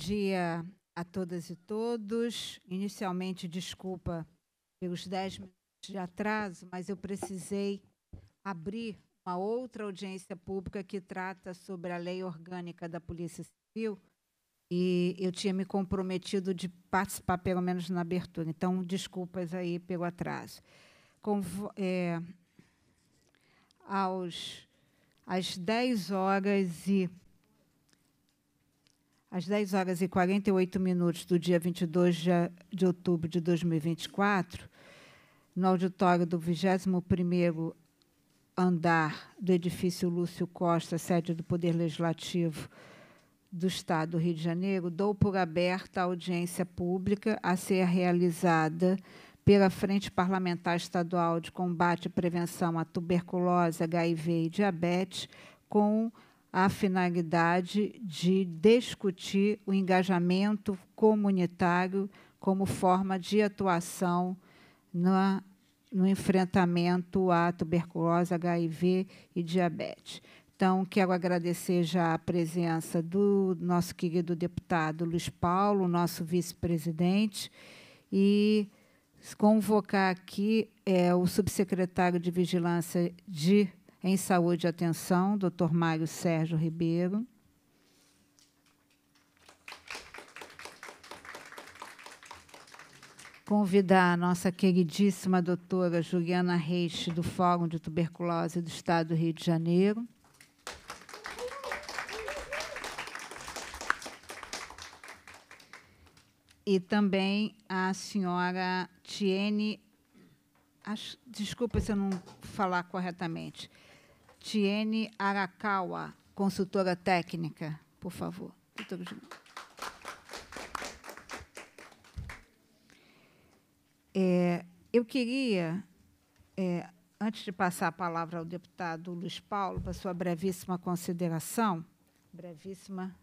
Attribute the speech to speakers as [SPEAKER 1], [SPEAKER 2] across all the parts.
[SPEAKER 1] dia a todas e todos. Inicialmente, desculpa pelos 10 minutos de atraso, mas eu precisei abrir uma outra audiência pública que trata sobre a lei orgânica da Polícia Civil e eu tinha me comprometido de participar pelo menos na abertura. Então, desculpas aí pelo atraso. Convo é, aos às 10 horas e às 10 horas e 48 minutos do dia 22 de outubro de 2024, no auditório do 21º andar do edifício Lúcio Costa, sede do Poder Legislativo do Estado do Rio de Janeiro, dou por aberta a audiência pública a ser realizada pela Frente Parlamentar Estadual de Combate e Prevenção à Tuberculose, HIV e Diabetes, com a finalidade de discutir o engajamento comunitário como forma de atuação na, no enfrentamento à tuberculose, HIV e diabetes. Então, quero agradecer já a presença do nosso querido deputado Luiz Paulo, nosso vice-presidente, e convocar aqui é, o subsecretário de Vigilância de em Saúde e Atenção, Dr. Mário Sérgio Ribeiro. Convidar a nossa queridíssima doutora Juliana Reis, do Fórum de Tuberculose do Estado do Rio de Janeiro. E também a senhora Tiene desculpa se eu não falar corretamente, Tiene Arakawa, consultora técnica, por favor. é, eu queria, é, antes de passar a palavra ao deputado Luiz Paulo, para sua brevíssima consideração, brevíssima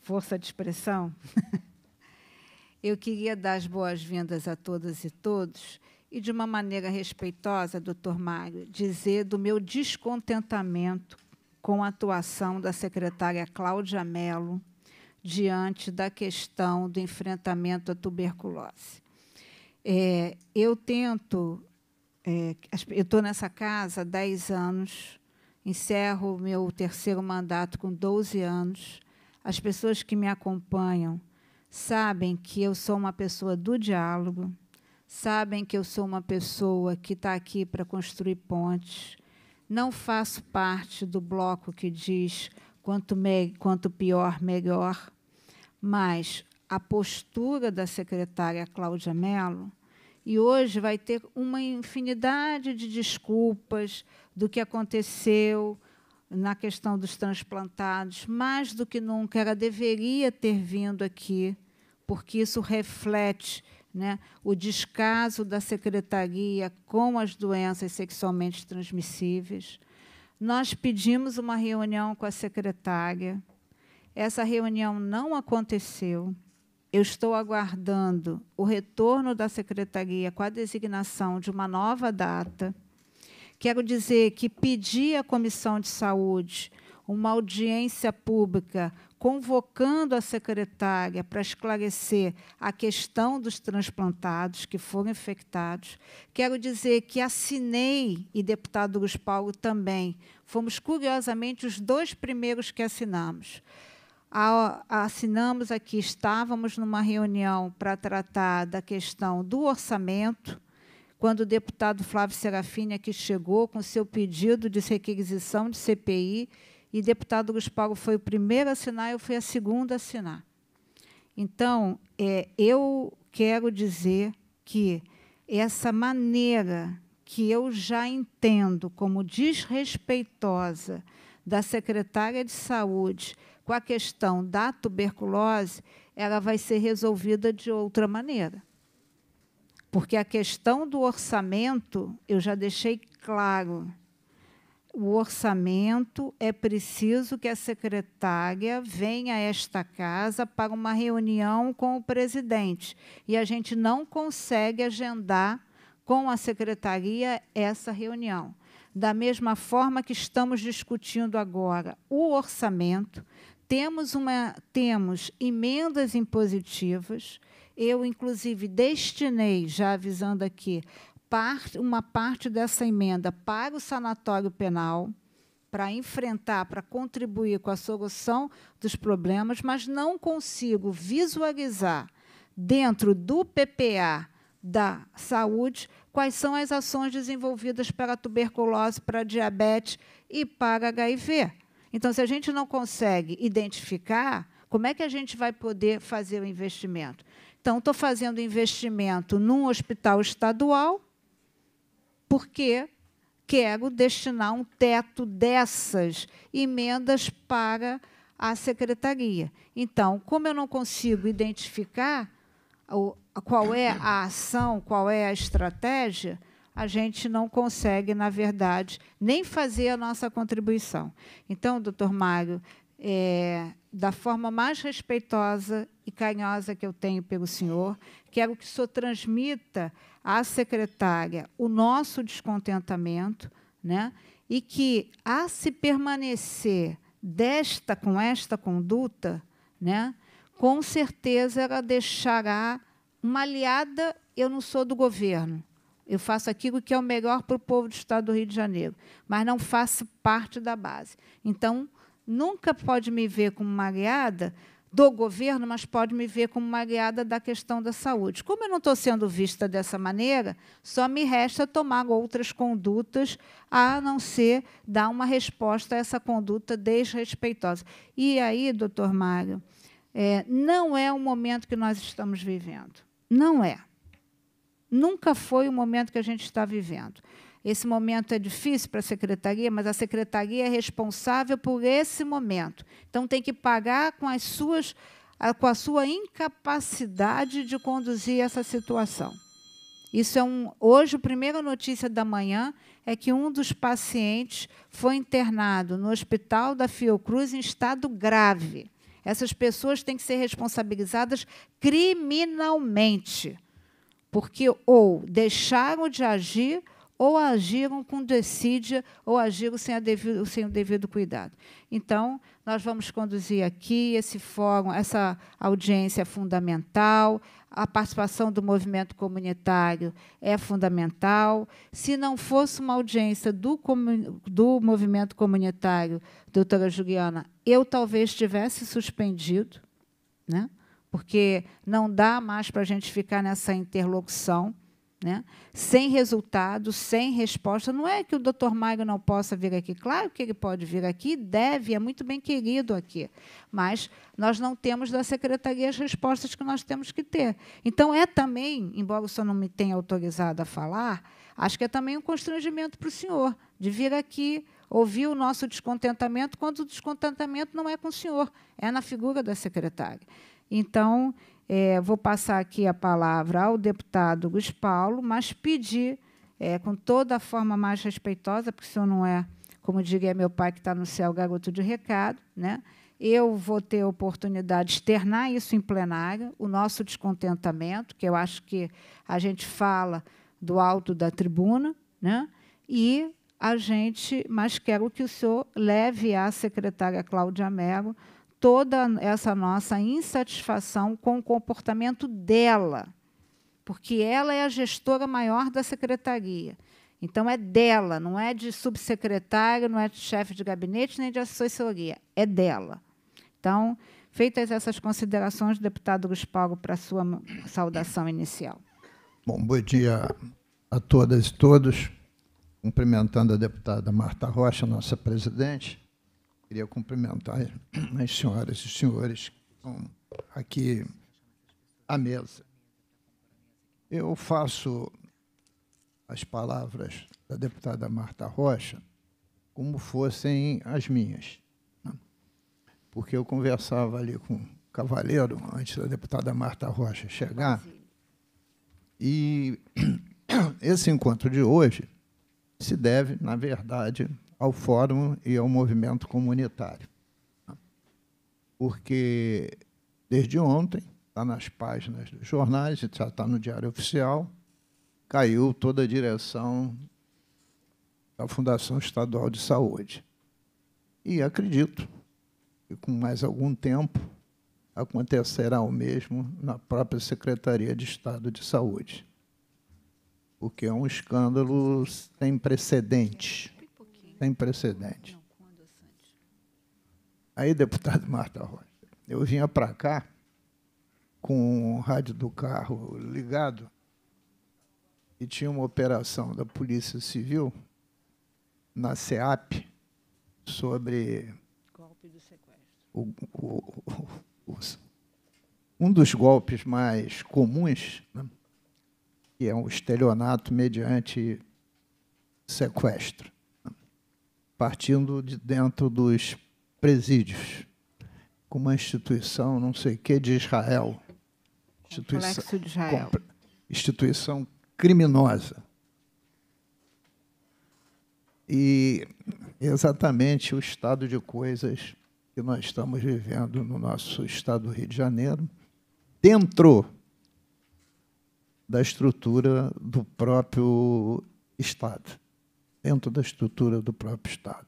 [SPEAKER 1] força de expressão, eu queria dar as boas-vindas a todas e todos e, de uma maneira respeitosa, doutor Mário, dizer do meu descontentamento com a atuação da secretária Cláudia Mello diante da questão do enfrentamento à tuberculose. É, eu tento, é, eu estou nessa casa há 10 anos, encerro meu terceiro mandato com 12 anos. As pessoas que me acompanham sabem que eu sou uma pessoa do diálogo, sabem que eu sou uma pessoa que está aqui para construir pontes. Não faço parte do bloco que diz quanto, me, quanto pior, melhor. Mas a postura da secretária Cláudia Mello, e hoje vai ter uma infinidade de desculpas do que aconteceu na questão dos transplantados, mais do que nunca, ela deveria ter vindo aqui, porque isso reflete né, o descaso da secretaria com as doenças sexualmente transmissíveis. Nós pedimos uma reunião com a secretária. Essa reunião não aconteceu. Eu estou aguardando o retorno da secretaria com a designação de uma nova data. Quero dizer que pedi à Comissão de Saúde uma audiência pública convocando a secretária para esclarecer a questão dos transplantados que foram infectados. Quero dizer que assinei, e deputado Luiz Paulo também, fomos curiosamente os dois primeiros que assinamos. assinamos aqui, estávamos numa reunião para tratar da questão do orçamento, quando o deputado Flávio Serafini aqui chegou com seu pedido de requisição de CPI, e deputado Gasparo foi o primeiro a assinar, eu fui a segunda a assinar. Então, é, eu quero dizer que essa maneira que eu já entendo como desrespeitosa da secretária de saúde com a questão da tuberculose, ela vai ser resolvida de outra maneira. Porque a questão do orçamento, eu já deixei claro o orçamento, é preciso que a secretária venha a esta casa para uma reunião com o presidente. E a gente não consegue agendar com a secretaria essa reunião. Da mesma forma que estamos discutindo agora o orçamento, temos, uma, temos emendas impositivas. Eu, inclusive, destinei, já avisando aqui, parte, uma parte dessa emenda para o sanatório penal, para enfrentar, para contribuir com a solução dos problemas, mas não consigo visualizar dentro do PPA da saúde quais são as ações desenvolvidas para a tuberculose, para a diabetes e para HIV. Então, se a gente não consegue identificar, como é que a gente vai poder fazer o investimento? Então, estou fazendo investimento num hospital estadual porque quero destinar um teto dessas emendas para a secretaria. Então, como eu não consigo identificar qual é a ação, qual é a estratégia, a gente não consegue, na verdade, nem fazer a nossa contribuição. Então, doutor Mário, é, da forma mais respeitosa e carinhosa que eu tenho pelo senhor, quero que o senhor transmita à secretária o nosso descontentamento, né? E que a se permanecer desta com esta conduta, né? Com certeza ela deixará uma aliada. Eu não sou do governo. Eu faço aquilo que é o melhor para o povo do Estado do Rio de Janeiro, mas não faço parte da base. Então, nunca pode me ver como uma aliada, do governo, mas pode me ver como uma aliada da questão da saúde. Como eu não estou sendo vista dessa maneira, só me resta tomar outras condutas, a não ser dar uma resposta a essa conduta desrespeitosa. E aí, doutor Mário, é, não é o momento que nós estamos vivendo. Não é. Nunca foi o momento que a gente está vivendo. Esse momento é difícil para a secretaria, mas a secretaria é responsável por esse momento. Então tem que pagar com as suas com a sua incapacidade de conduzir essa situação. Isso é um hoje a primeira notícia da manhã é que um dos pacientes foi internado no hospital da Fiocruz em estado grave. Essas pessoas têm que ser responsabilizadas criminalmente, porque ou deixaram de agir ou agiram com decídia ou agiram sem, devido, sem, o devido cuidado. Então, nós vamos conduzir aqui esse fórum, essa audiência é fundamental, a participação do movimento comunitário é fundamental. Se não fosse uma audiência do, do movimento comunitário, doutora Juliana, eu talvez tivesse suspendido, né? porque não dá mais para a gente ficar nessa interlocução. Né? Sem resultado, sem resposta. Não é que o doutor Maio não possa vir aqui. Claro que ele pode vir aqui, deve, é muito bem querido aqui. Mas nós não temos da secretaria as respostas que nós temos que ter. Então, é também, embora o senhor não me tenha autorizado a falar, acho que é também um constrangimento para o senhor de vir aqui ouvir o nosso descontentamento, quando o descontentamento não é com o senhor, é na figura da secretária. Então, é, vou passar aqui a palavra ao deputado Gus Paulo, mas pedir, é, com toda a forma mais respeitosa, porque o senhor não é, como diria é meu pai que está no céu, garoto de recado, né? eu vou ter a oportunidade de externar isso em plenário, o nosso descontentamento, que eu acho que a gente fala do alto da tribuna, né? e a gente, mas quero que o senhor leve à secretária Cláudia Melo toda essa nossa insatisfação com o comportamento dela, porque ela é a gestora maior da secretaria. Então é dela, não é de subsecretário, não é de chefe de gabinete nem de assessoria, é dela. Então, feitas essas considerações, deputado Paulo, para a sua saudação inicial.
[SPEAKER 2] Bom, bom dia a todas e todos. Cumprimentando a deputada Marta Rocha, nossa presidente, Queria cumprimentar as senhoras e senhores que estão aqui à mesa. Eu faço as palavras da deputada Marta Rocha como fossem as minhas. Né? Porque eu conversava ali com o Cavaleiro, antes da deputada Marta Rocha chegar, e esse encontro de hoje se deve, na verdade, ao fórum e ao movimento comunitário. Porque desde ontem, está nas páginas dos jornais, já está no Diário Oficial, caiu toda a direção da Fundação Estadual de Saúde. E acredito que, com mais algum tempo, acontecerá o mesmo na própria Secretaria de Estado de Saúde, o que é um escândalo sem precedentes sem precedente. Aí, deputado Marta Rocha, eu vinha para cá com o rádio do carro ligado e tinha uma operação da Polícia Civil na SEAP sobre
[SPEAKER 3] golpe do sequestro.
[SPEAKER 2] O, o, o, um dos golpes mais comuns, né, que é o um estelionato mediante sequestro partindo de dentro dos presídios, com uma instituição, não sei o que, de Israel. Instituição, de Israel. instituição criminosa. E exatamente o estado de coisas que nós estamos vivendo no nosso estado do Rio de Janeiro, dentro da estrutura do próprio Estado dentro da estrutura do próprio Estado.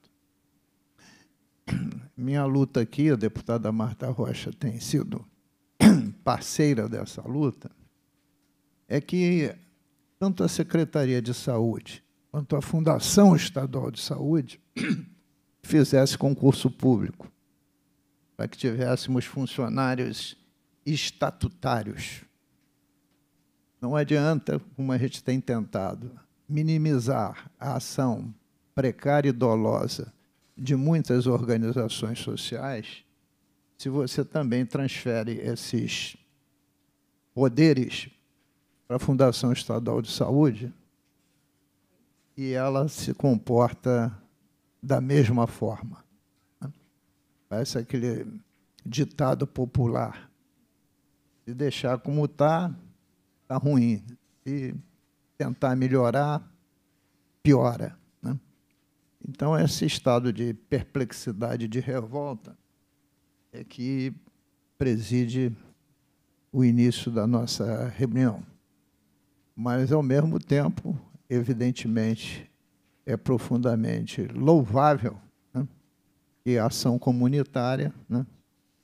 [SPEAKER 2] Minha luta aqui, a deputada Marta Rocha tem sido parceira dessa luta, é que tanto a Secretaria de Saúde quanto a Fundação Estadual de Saúde fizesse concurso público, para que tivéssemos funcionários estatutários. Não adianta, como a gente tem tentado, minimizar a ação precária e dolosa de muitas organizações sociais, se você também transfere esses poderes para a Fundação Estadual de Saúde, e ela se comporta da mesma forma. Parece aquele ditado popular. Se deixar como está, está ruim. E tentar melhorar, piora. Né? Então, esse estado de perplexidade, de revolta, é que preside o início da nossa reunião. Mas, ao mesmo tempo, evidentemente, é profundamente louvável né, que a ação comunitária né,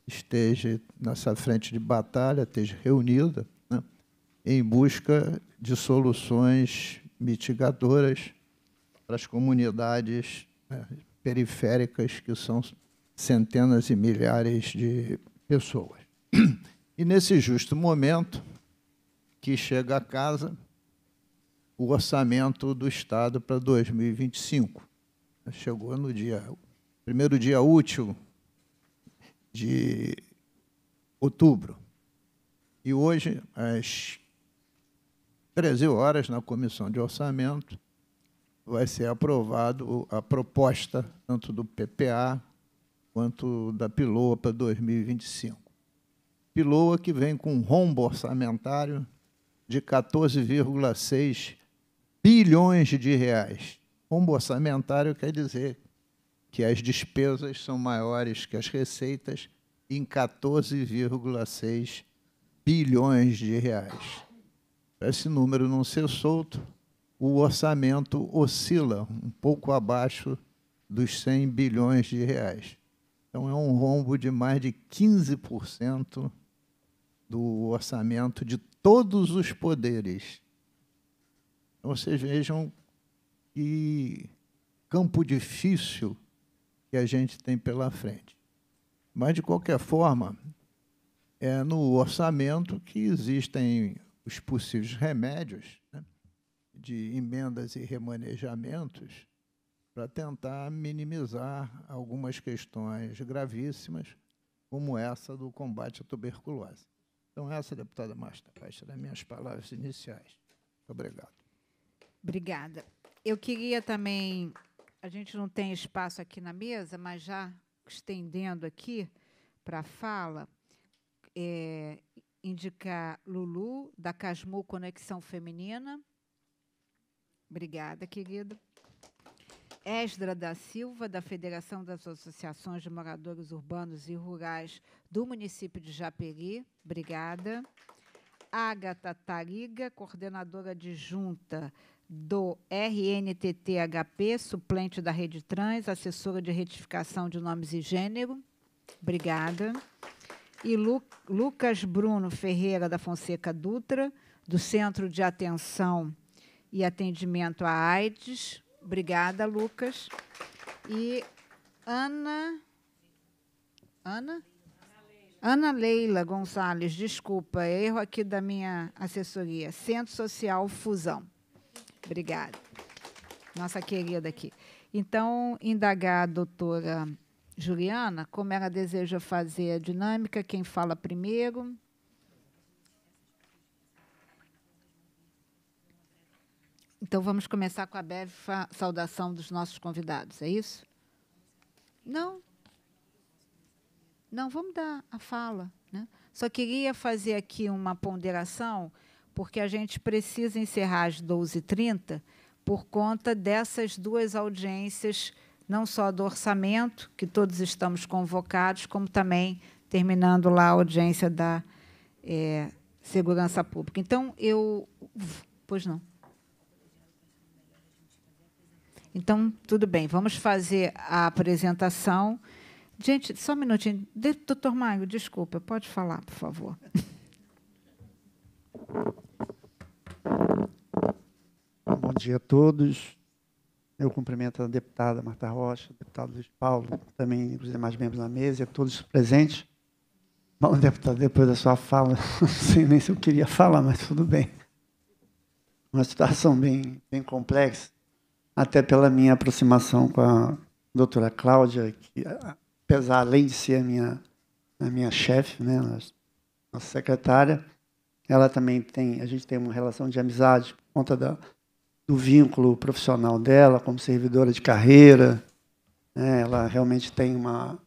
[SPEAKER 2] esteja nessa frente de batalha, esteja reunida em busca de soluções mitigadoras para as comunidades né, periféricas, que são centenas e milhares de pessoas. E nesse justo momento que chega a casa o orçamento do Estado para 2025. Chegou no dia primeiro dia útil de outubro. E hoje, às 13 horas, na comissão de orçamento, vai ser aprovado a proposta tanto do PPA quanto da Piloa para 2025. Piloa que vem com um rombo orçamentário de 14,6 bilhões de reais. Rombo orçamentário quer dizer que as despesas são maiores que as receitas em 14,6 bilhões de reais esse número não ser solto, o orçamento oscila um pouco abaixo dos 100 bilhões de reais. Então, é um rombo de mais de 15% do orçamento de todos os poderes. Então, vocês vejam que campo difícil que a gente tem pela frente. Mas, de qualquer forma, é no orçamento que existem os possíveis remédios né, de emendas e remanejamentos para tentar minimizar algumas questões gravíssimas, como essa do combate à tuberculose. Então, essa, deputada Márcia Caixa, das minhas palavras iniciais. obrigado.
[SPEAKER 1] Obrigada. Eu queria também, a gente não tem espaço aqui na mesa, mas já estendendo aqui para a fala, é, indicar Lulu, da Casmu Conexão Feminina. Obrigada, querido. Esdra da Silva, da Federação das Associações de Moradores Urbanos e Rurais do município de Japeri. Obrigada. Agatha Tariga, coordenadora adjunta do RNTTHP, suplente da Rede Trans, assessora de retificação de nomes e gênero. Obrigada e Lu Lucas Bruno Ferreira da Fonseca Dutra, do Centro de Atenção e Atendimento à AIDS. Obrigada, Lucas. E Ana. Ana? Ana Leila Gonçalves, desculpa, erro aqui da minha assessoria. Centro Social Fusão. Obrigada. Nossa querida aqui. Então, indagar a doutora Juliana, como ela deseja fazer a dinâmica, quem fala primeiro? Então vamos começar com a breve saudação dos nossos convidados, é isso? Não. Não, vamos dar a fala. Né? Só queria fazer aqui uma ponderação, porque a gente precisa encerrar às 12h30 por conta dessas duas audiências não só do orçamento, que todos estamos convocados, como também terminando lá a audiência da é, Segurança Pública. Então, eu. Pois não. Então, tudo bem, vamos fazer a apresentação. Gente, só um minutinho. Doutor Mário, desculpa, pode falar, por favor.
[SPEAKER 4] Bom dia a todos. Eu cumprimento a deputada Marta Rocha, o deputado Luiz Paulo, também os demais membros da mesa, todos presentes. Bom, deputado, depois da sua fala, não sei nem se eu queria falar, mas tudo bem. Uma situação bem, bem complexa, até pela minha aproximação com a doutora Cláudia, que, apesar, além de ser a minha, a minha chefe, né, nossa secretária, ela também tem, a gente tem uma relação de amizade por conta da, do vínculo profissional dela como servidora de carreira. Né? Ela realmente tem uma,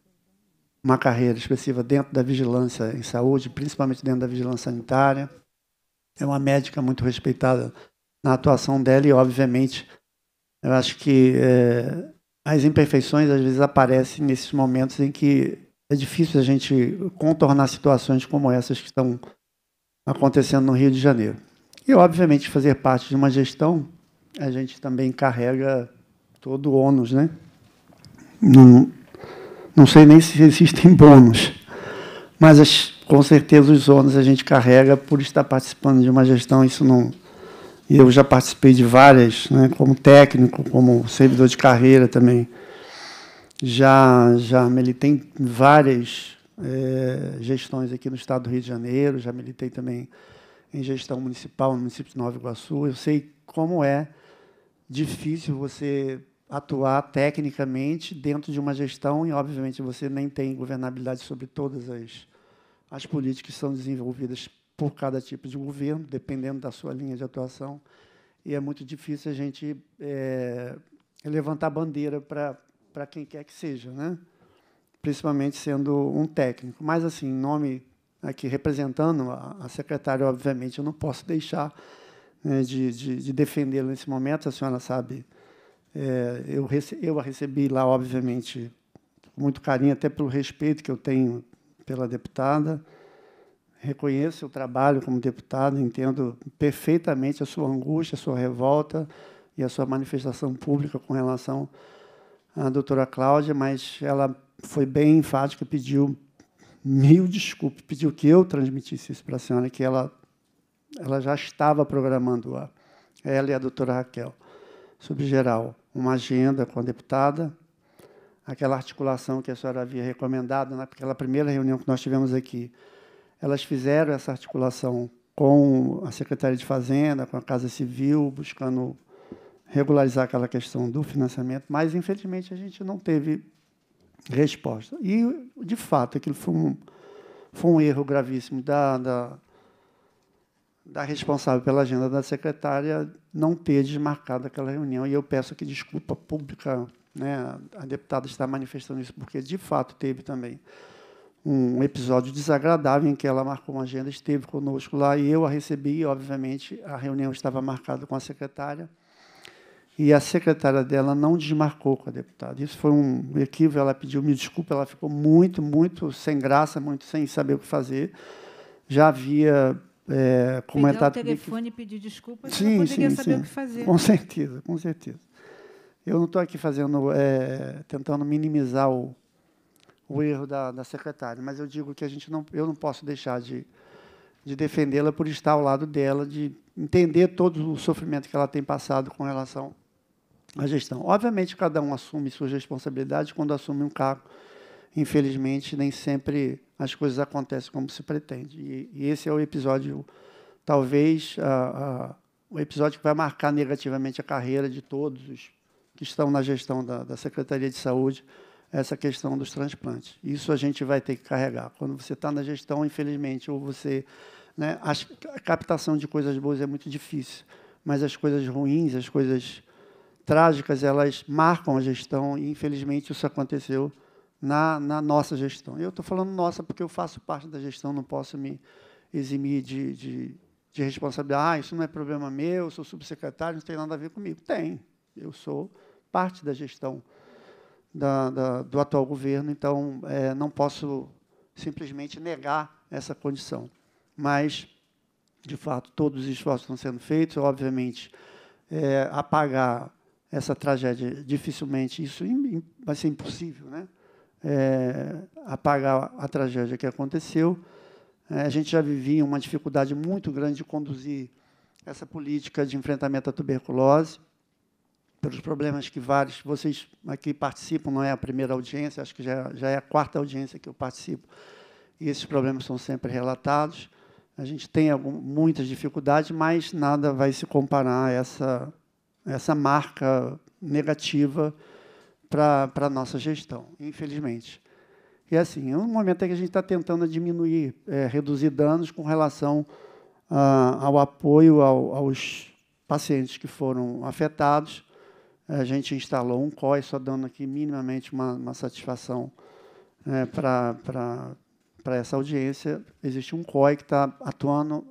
[SPEAKER 4] uma carreira expressiva dentro da vigilância em saúde, principalmente dentro da vigilância sanitária. É uma médica muito respeitada na atuação dela e, obviamente, eu acho que é, as imperfeições às vezes aparecem nesses momentos em que é difícil a gente contornar situações como essas que estão acontecendo no Rio de Janeiro. E, obviamente, fazer parte de uma gestão a gente também carrega todo o ônus, né? Não, não sei nem se existem bônus, mas as, com certeza os ônus a gente carrega por estar participando de uma gestão. Isso não. Eu já participei de várias, né, como técnico, como servidor de carreira também. Já, já militei em várias é, gestões aqui no estado do Rio de Janeiro, já militei também em gestão municipal no município de Nova Iguaçu. Eu sei como é difícil você atuar tecnicamente dentro de uma gestão e, obviamente, você nem tem governabilidade sobre todas as, as políticas que são desenvolvidas por cada tipo de governo, dependendo da sua linha de atuação. E é muito difícil a gente é, levantar bandeira para quem quer que seja, né? principalmente sendo um técnico. Mas, assim, nome aqui representando a, a secretária, obviamente, eu não posso deixar né, de, de, de defendê-la nesse momento. A senhora sabe, é, eu, eu a recebi lá, obviamente, com muito carinho, até pelo respeito que eu tenho pela deputada. Reconheço o trabalho como deputado, entendo perfeitamente a sua angústia, a sua revolta e a sua manifestação pública com relação à doutora Cláudia, mas ela foi bem enfática, pediu mil desculpas, pediu que eu transmitisse isso para a senhora, que ela ela já estava programando a ela e a doutora Raquel, subgeral, uma agenda com a deputada, aquela articulação que a senhora havia recomendado naquela né, primeira reunião que nós tivemos aqui. Elas fizeram essa articulação com a Secretaria de Fazenda, com a Casa Civil, buscando regularizar aquela questão do financiamento, mas infelizmente a gente não teve resposta. E, de fato, aquilo foi um, foi um erro gravíssimo da, da, da responsável pela agenda da secretária não ter desmarcado aquela reunião. E eu peço que desculpa pública, né? a deputada está manifestando isso, porque de fato teve também um episódio desagradável em que ela marcou uma agenda, esteve conosco lá e eu a recebi, obviamente, a reunião estava marcada com a secretária e a secretária dela não desmarcou com a deputada. Isso foi um equívoco, ela pediu me desculpa, ela ficou muito, muito sem graça, muito sem saber o que fazer. Já havia é, comentar... Pegar o telefone
[SPEAKER 1] e pedir desculpas, sim, poderia sim, saber sim. o que fazer. Com certeza,
[SPEAKER 4] com certeza. Eu não estou aqui fazendo, é, tentando minimizar o, o erro da, da, secretária, mas eu digo que a gente não, eu não posso deixar de, de defendê-la por estar ao lado dela, de entender todo o sofrimento que ela tem passado com relação à gestão. Obviamente, cada um assume suas responsabilidades quando assume um cargo infelizmente, nem sempre as coisas acontecem como se pretende. E, e esse é o episódio, talvez, a, a, o episódio que vai marcar negativamente a carreira de todos os que estão na gestão da, da Secretaria de Saúde, essa questão dos transplantes. Isso a gente vai ter que carregar. Quando você está na gestão, infelizmente, ou você. Né, a captação de coisas boas é muito difícil, mas as coisas ruins, as coisas trágicas, elas marcam a gestão, e infelizmente isso aconteceu na, na nossa gestão. Eu estou falando nossa porque eu faço parte da gestão, não posso me eximir de, de, de responsabilidade. Ah, isso não é problema meu, eu sou subsecretário, não tem nada a ver comigo. Tem, eu sou parte da gestão da, da, do atual governo, então é, não posso simplesmente negar essa condição. Mas, de fato, todos os esforços estão sendo feitos, obviamente, é, apagar essa tragédia dificilmente, isso vai ser impossível, né? é, apagar a tragédia que aconteceu. É, a gente já vivia uma dificuldade muito grande de conduzir essa política de enfrentamento à tuberculose, pelos problemas que vários, vocês aqui participam, não é a primeira audiência, acho que já, já é a quarta audiência que eu participo, e esses problemas são sempre relatados. A gente tem algum, muitas dificuldades, mas nada vai se comparar a essa, essa marca negativa para a nossa gestão, infelizmente. E assim, é um momento em que a gente está tentando diminuir, é, reduzir danos com relação ah, ao apoio ao, aos pacientes que foram afetados. A gente instalou um COI, só dando aqui minimamente uma, uma satisfação é, para essa audiência. Existe um COI que está atuando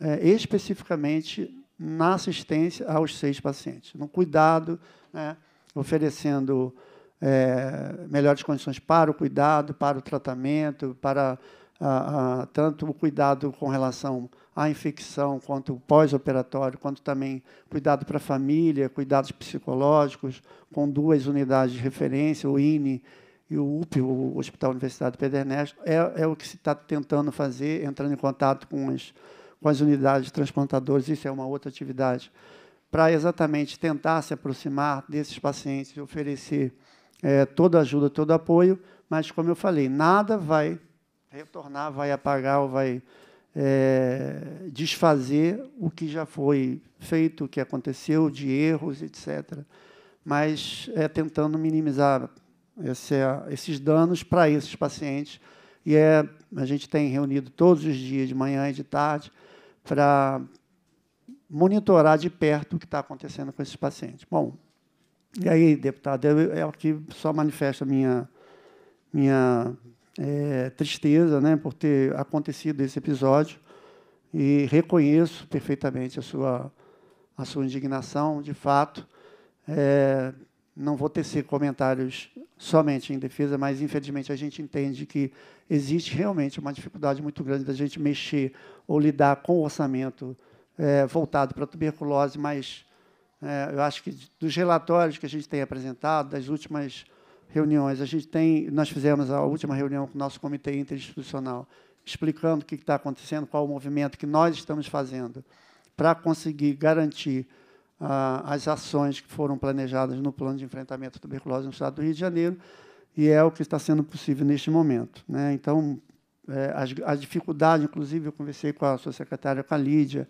[SPEAKER 4] é, especificamente na assistência aos seis pacientes, no cuidado né, oferecendo é, melhores condições para o cuidado, para o tratamento, para a, a, tanto o cuidado com relação à infecção, quanto o pós-operatório, quanto também cuidado para a família, cuidados psicológicos, com duas unidades de referência, o INE e o UP, o Hospital Universitário Pedernesto, é, é o que se está tentando fazer, entrando em contato com as, com as unidades transplantadoras, isso é uma outra atividade para exatamente tentar se aproximar desses pacientes e oferecer é, toda ajuda, todo apoio, mas, como eu falei, nada vai retornar, vai apagar ou vai é, desfazer o que já foi feito, o que aconteceu, de erros, etc. Mas é tentando minimizar esse, esses danos para esses pacientes. E é, a gente tem reunido todos os dias, de manhã e de tarde, para monitorar de perto o que está acontecendo com esses pacientes. Bom, e aí, deputado, eu, eu aqui só manifesta minha minha é, tristeza, né, por ter acontecido esse episódio e reconheço perfeitamente a sua a sua indignação, de fato. É, não vou tecer comentários somente em defesa, mas infelizmente a gente entende que existe realmente uma dificuldade muito grande da gente mexer ou lidar com o orçamento é, voltado para a tuberculose, mas é, eu acho que dos relatórios que a gente tem apresentado, das últimas reuniões, a gente tem, nós fizemos a última reunião com o nosso comitê interinstitucional, explicando o que está acontecendo, qual o movimento que nós estamos fazendo para conseguir garantir ah, as ações que foram planejadas no plano de enfrentamento à tuberculose no estado do Rio de Janeiro, e é o que está sendo possível neste momento. Né? Então, é, as, as dificuldades, inclusive, eu conversei com a sua secretária, com a Lídia,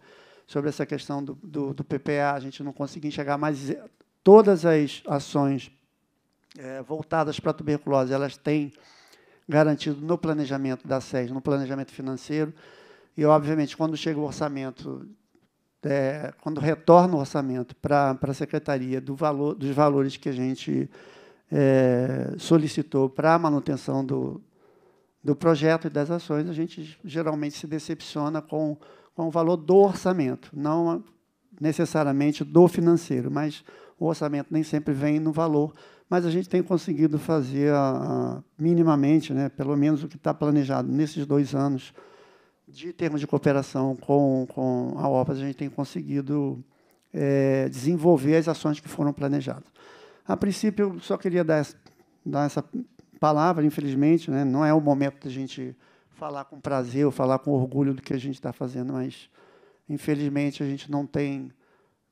[SPEAKER 4] sobre essa questão do, do, do PPA, a gente não conseguiu enxergar mais eh, todas as ações é, voltadas para a tuberculose, elas têm garantido no planejamento da SES, no planejamento financeiro, e, obviamente, quando chega o orçamento, é, quando retorna o orçamento para a Secretaria do valor, dos valores que a gente é, solicitou para a manutenção do, do projeto e das ações, a gente geralmente se decepciona com, com o valor do orçamento, não necessariamente do financeiro, mas o orçamento nem sempre vem no valor, mas a gente tem conseguido fazer a, ah, a, ah, minimamente, né, pelo menos o que está planejado nesses dois anos, de termos de cooperação com, com a OPA, a gente tem conseguido é, desenvolver as ações que foram planejadas. A princípio, eu só queria dar, dar essa palavra, infelizmente, né, não é o momento da gente falar com prazer ou falar com orgulho do que a gente está fazendo, mas infelizmente a gente não tem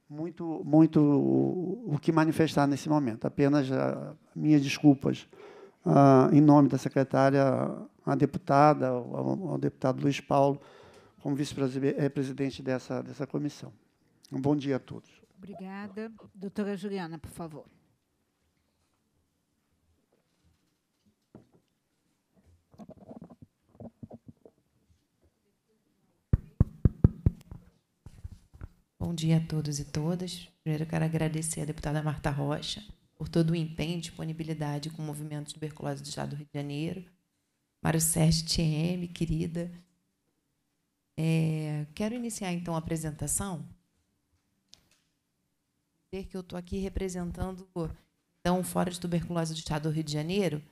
[SPEAKER 4] muito, muito o que manifestar nesse momento. Apenas a, ah, minhas desculpas ah, em nome da secretária, a deputada, ao, ao deputado Luiz Paulo, como vice-presidente é, dessa, dessa comissão. Um bom dia a todos.
[SPEAKER 1] Obrigada. Doutora Juliana, por favor.
[SPEAKER 5] Bom dia a todos e todas. Primeiro quero agradecer à deputada Marta Rocha por todo o empenho e disponibilidade com o Movimento de Tuberculose do Estado do Rio de Janeiro. Mário Sérgio TM, querida. É, quero iniciar, então, a apresentação. Dizer que eu estou aqui representando então, o Fórum de Tuberculose do Estado do Rio de Janeiro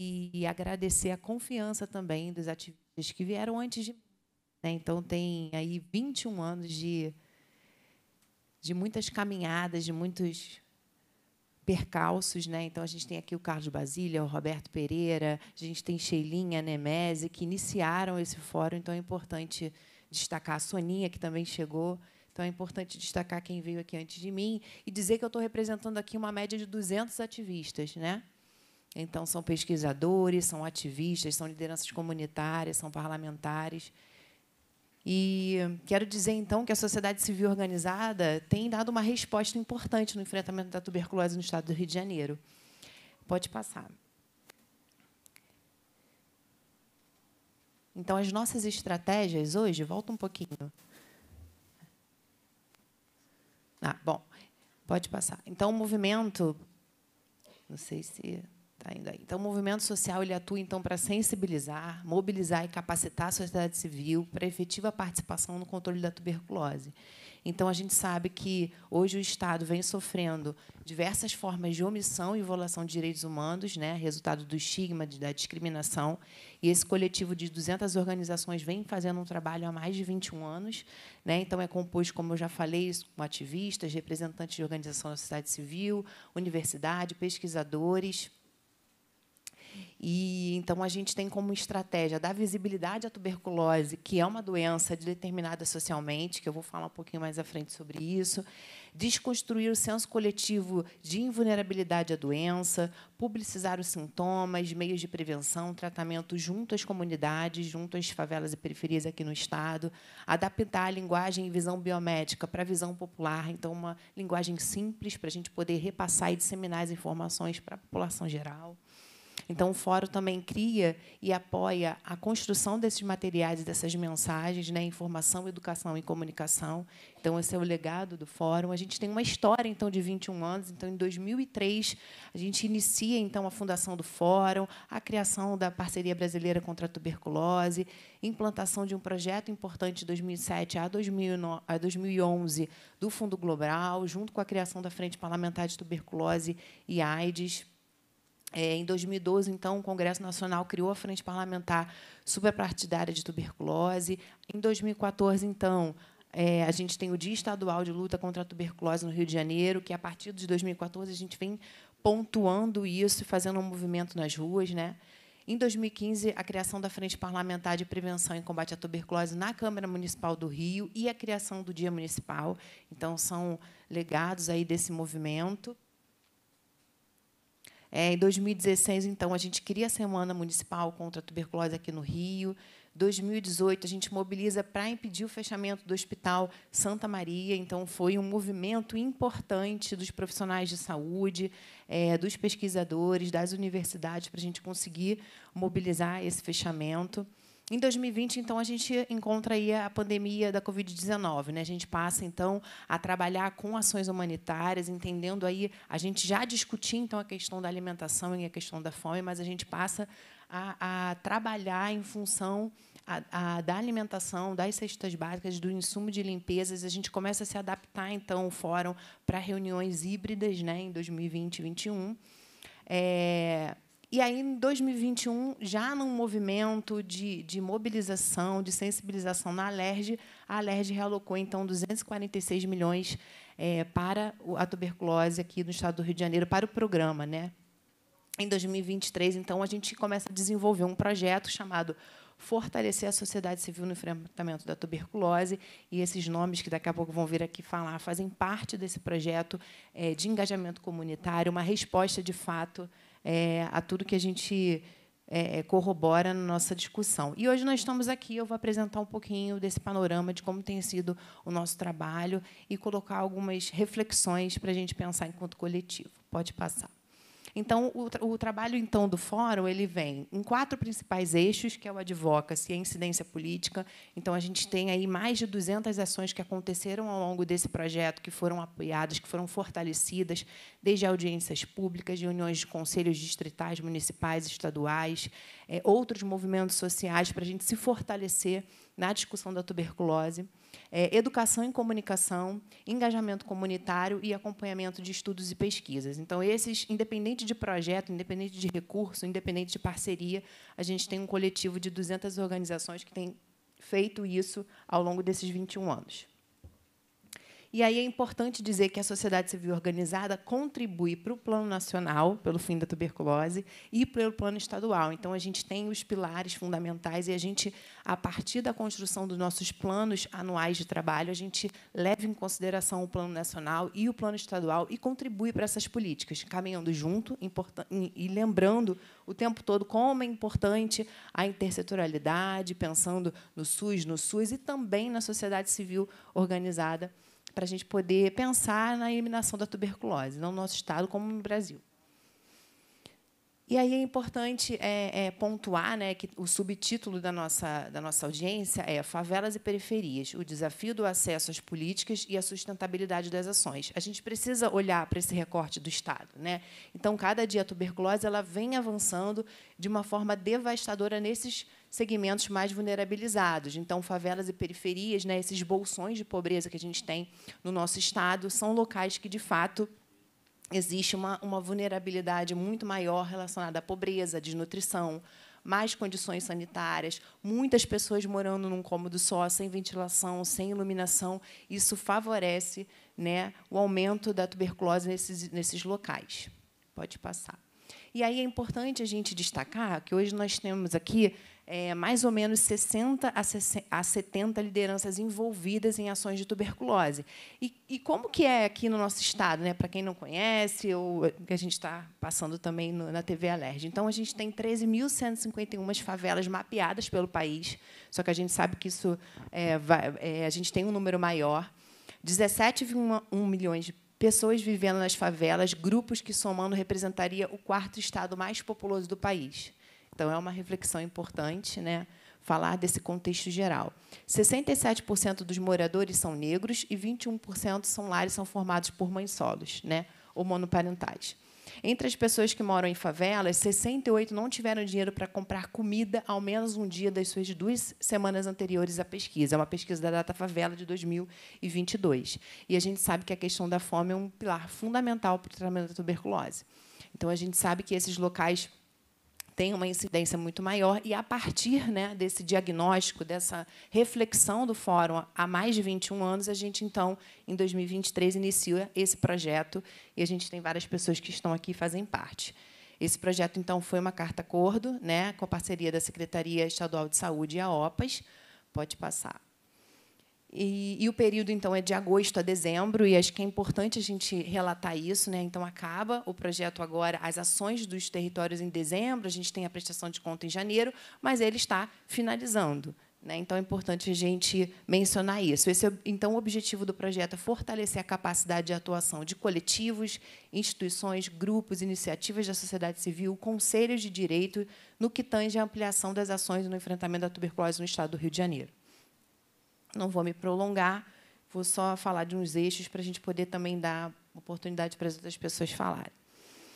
[SPEAKER 5] e agradecer a confiança também dos ativistas que vieram antes de mim. Né? Então, tem aí 21 anos de de muitas caminhadas, de muitos percalços, né? Então a gente tem aqui o Carlos Basília, o Roberto Pereira, a gente tem Sheilinha, Nemese, que iniciaram esse fórum, então é importante destacar a Soninha, que também chegou. Então é importante destacar quem veio aqui antes de mim e dizer que eu estou representando aqui uma média de 200 ativistas, né? Então são pesquisadores, são ativistas, são lideranças comunitárias, são parlamentares. E quero dizer, então, que a sociedade civil organizada tem dado uma resposta importante no enfrentamento da tuberculose no estado do Rio de Janeiro. Pode passar. Então, as nossas estratégias hoje, volta um pouquinho. Ah, bom, pode passar. Então, o movimento. Não sei se Tá então, o movimento social ele atua então para sensibilizar, mobilizar e capacitar a sociedade civil para efetiva participação no controle da tuberculose. Então, a gente sabe que hoje o Estado vem sofrendo diversas formas de omissão e violação de direitos humanos, né, resultado do estigma, da discriminação. E esse coletivo de 200 organizações vem fazendo um trabalho há mais de 21 anos. Né, então, é composto, como eu já falei, com ativistas, representantes de organização da sociedade civil, universidade, pesquisadores e então a gente tem como estratégia dar visibilidade à tuberculose, que é uma doença determinada socialmente, que eu vou falar um pouquinho mais à frente sobre isso, desconstruir o senso coletivo de invulnerabilidade à doença, publicizar os sintomas, meios de prevenção, tratamento junto às comunidades, junto às favelas e periferias aqui no estado, adaptar a linguagem e visão biomédica para a visão popular, então uma linguagem simples para a gente poder repassar e disseminar as informações para a população geral então, o fórum também cria e apoia a construção desses materiais, dessas mensagens, né? informação, educação e comunicação. Então, esse é o legado do fórum. A gente tem uma história, então, de 21 anos. Então, em 2003, a gente inicia, então, a fundação do fórum, a criação da Parceria Brasileira contra a Tuberculose, implantação de um projeto importante de 2007 a 2011 do Fundo Global, junto com a criação da Frente Parlamentar de Tuberculose e AIDS é, em 2012, então, o Congresso Nacional criou a Frente Parlamentar Superpartidária de Tuberculose. Em 2014, então, é, a gente tem o Dia Estadual de Luta contra a Tuberculose no Rio de Janeiro, que a partir de 2014 a gente vem pontuando isso e fazendo um movimento nas ruas, né? Em 2015, a criação da Frente Parlamentar de Prevenção e Combate à Tuberculose na Câmara Municipal do Rio e a criação do Dia Municipal. Então, são legados aí desse movimento. É, em 2016, então, a gente cria a Semana Municipal contra a Tuberculose aqui no Rio. 2018, a gente mobiliza para impedir o fechamento do Hospital Santa Maria. Então, foi um movimento importante dos profissionais de saúde, é, dos pesquisadores, das universidades, para a gente conseguir mobilizar esse fechamento. Em 2020, então, a gente encontra aí a pandemia da Covid-19. Né? A gente passa, então, a trabalhar com ações humanitárias, entendendo aí, a gente já discutia, então, a questão da alimentação e a questão da fome, mas a gente passa a, a trabalhar em função a, a, da alimentação, das cestas básicas, do insumo de limpezas, a gente começa a se adaptar, então, o fórum para reuniões híbridas né, em 2020 e 2021. É, e aí, em 2021, já num movimento de, de mobilização, de sensibilização na Alerj, a Alerj realocou, então, 246 milhões é, para a tuberculose aqui no estado do Rio de Janeiro, para o programa. Né? Em 2023, então, a gente começa a desenvolver um projeto chamado fortalecer a sociedade civil no enfrentamento da tuberculose. E esses nomes que daqui a pouco vão vir aqui falar fazem parte desse projeto é, de engajamento comunitário, uma resposta de fato é, a tudo que a gente é, é, corrobora na nossa discussão. E hoje nós estamos aqui, eu vou apresentar um pouquinho desse panorama de como tem sido o nosso trabalho e colocar algumas reflexões para a gente pensar enquanto coletivo. Pode passar. Então, o, tra o trabalho então do fórum ele vem em quatro principais eixos, que é o advocacy, a incidência política. Então, a gente tem aí mais de 200 ações que aconteceram ao longo desse projeto, que foram apoiadas, que foram fortalecidas, desde audiências públicas, reuniões de conselhos distritais, municipais, estaduais, é, outros movimentos sociais, para a gente se fortalecer na discussão da tuberculose, é, educação em comunicação, engajamento comunitário e acompanhamento de estudos e pesquisas. Então, esses, independente de projeto, independente de recurso, independente de parceria, a gente tem um coletivo de 200 organizações que tem feito isso ao longo desses 21 anos. E aí é importante dizer que a sociedade civil organizada contribui para o plano nacional, pelo fim da tuberculose, e pelo plano estadual. Então, a gente tem os pilares fundamentais e a gente, a partir da construção dos nossos planos anuais de trabalho, a gente leva em consideração o plano nacional e o plano estadual e contribui para essas políticas, caminhando junto e lembrando o tempo todo como é importante a intersetorialidade, pensando no SUS, no SUS e também na sociedade civil organizada para a gente poder pensar na eliminação da tuberculose, não no nosso estado como no Brasil. E aí é importante é, é, pontuar né, que o subtítulo da nossa, da nossa audiência é Favelas e Periferias, o desafio do acesso às políticas e a sustentabilidade das ações. A gente precisa olhar para esse recorte do Estado. Né? Então, cada dia a tuberculose ela vem avançando de uma forma devastadora nesses segmentos mais vulnerabilizados. Então, favelas e periferias, né, esses bolsões de pobreza que a gente tem no nosso estado, são locais que, de fato, existe uma, uma vulnerabilidade muito maior relacionada à pobreza, à desnutrição, mais condições sanitárias, muitas pessoas morando num cômodo só, sem ventilação, sem iluminação. Isso favorece né, o aumento da tuberculose nesses, nesses locais. Pode passar. E aí é importante a gente destacar que hoje nós temos aqui é, mais ou menos 60 a 70 lideranças envolvidas em ações de tuberculose. E, e como que é aqui no nosso estado, né? para quem não conhece, ou que a gente está passando também no, na TV Alerj. Então, a gente tem 13.151 favelas mapeadas pelo país, só que a gente sabe que isso é, vai, é, a gente tem um número maior. 17,1 milhões de pessoas vivendo nas favelas, grupos que, somando, representaria o quarto estado mais populoso do país. Então, é uma reflexão importante né, falar desse contexto geral. 67% dos moradores são negros e 21% são lares são formados por mães solos né, ou monoparentais. Entre as pessoas que moram em favelas, 68 não tiveram dinheiro para comprar comida ao menos um dia das suas duas semanas anteriores à pesquisa. É uma pesquisa da data favela de 2022. E a gente sabe que a questão da fome é um pilar fundamental para o tratamento da tuberculose. Então, a gente sabe que esses locais tem uma incidência muito maior. E, a partir né, desse diagnóstico, dessa reflexão do Fórum há mais de 21 anos, a gente, então, em 2023, inicia esse projeto e a gente tem várias pessoas que estão aqui e fazem parte. Esse projeto, então, foi uma carta-acordo né, com a parceria da Secretaria Estadual de Saúde e a OPAS. Pode passar. E, e, o período, então, é de agosto a dezembro, e acho que é importante a gente relatar isso. Né? Então, acaba o projeto agora, as ações dos territórios em dezembro, a gente tem a prestação de conta em janeiro, mas ele está finalizando. Né? Então, é importante a gente mencionar isso. Esse, é então, o objetivo do projeto é fortalecer a capacidade de atuação de coletivos, instituições, grupos, iniciativas da sociedade civil, conselhos de direito, no que tange à ampliação das ações no enfrentamento da tuberculose no Estado do Rio de Janeiro. Não vou me prolongar, vou só falar de uns eixos para a gente poder também dar oportunidade para as outras pessoas falarem.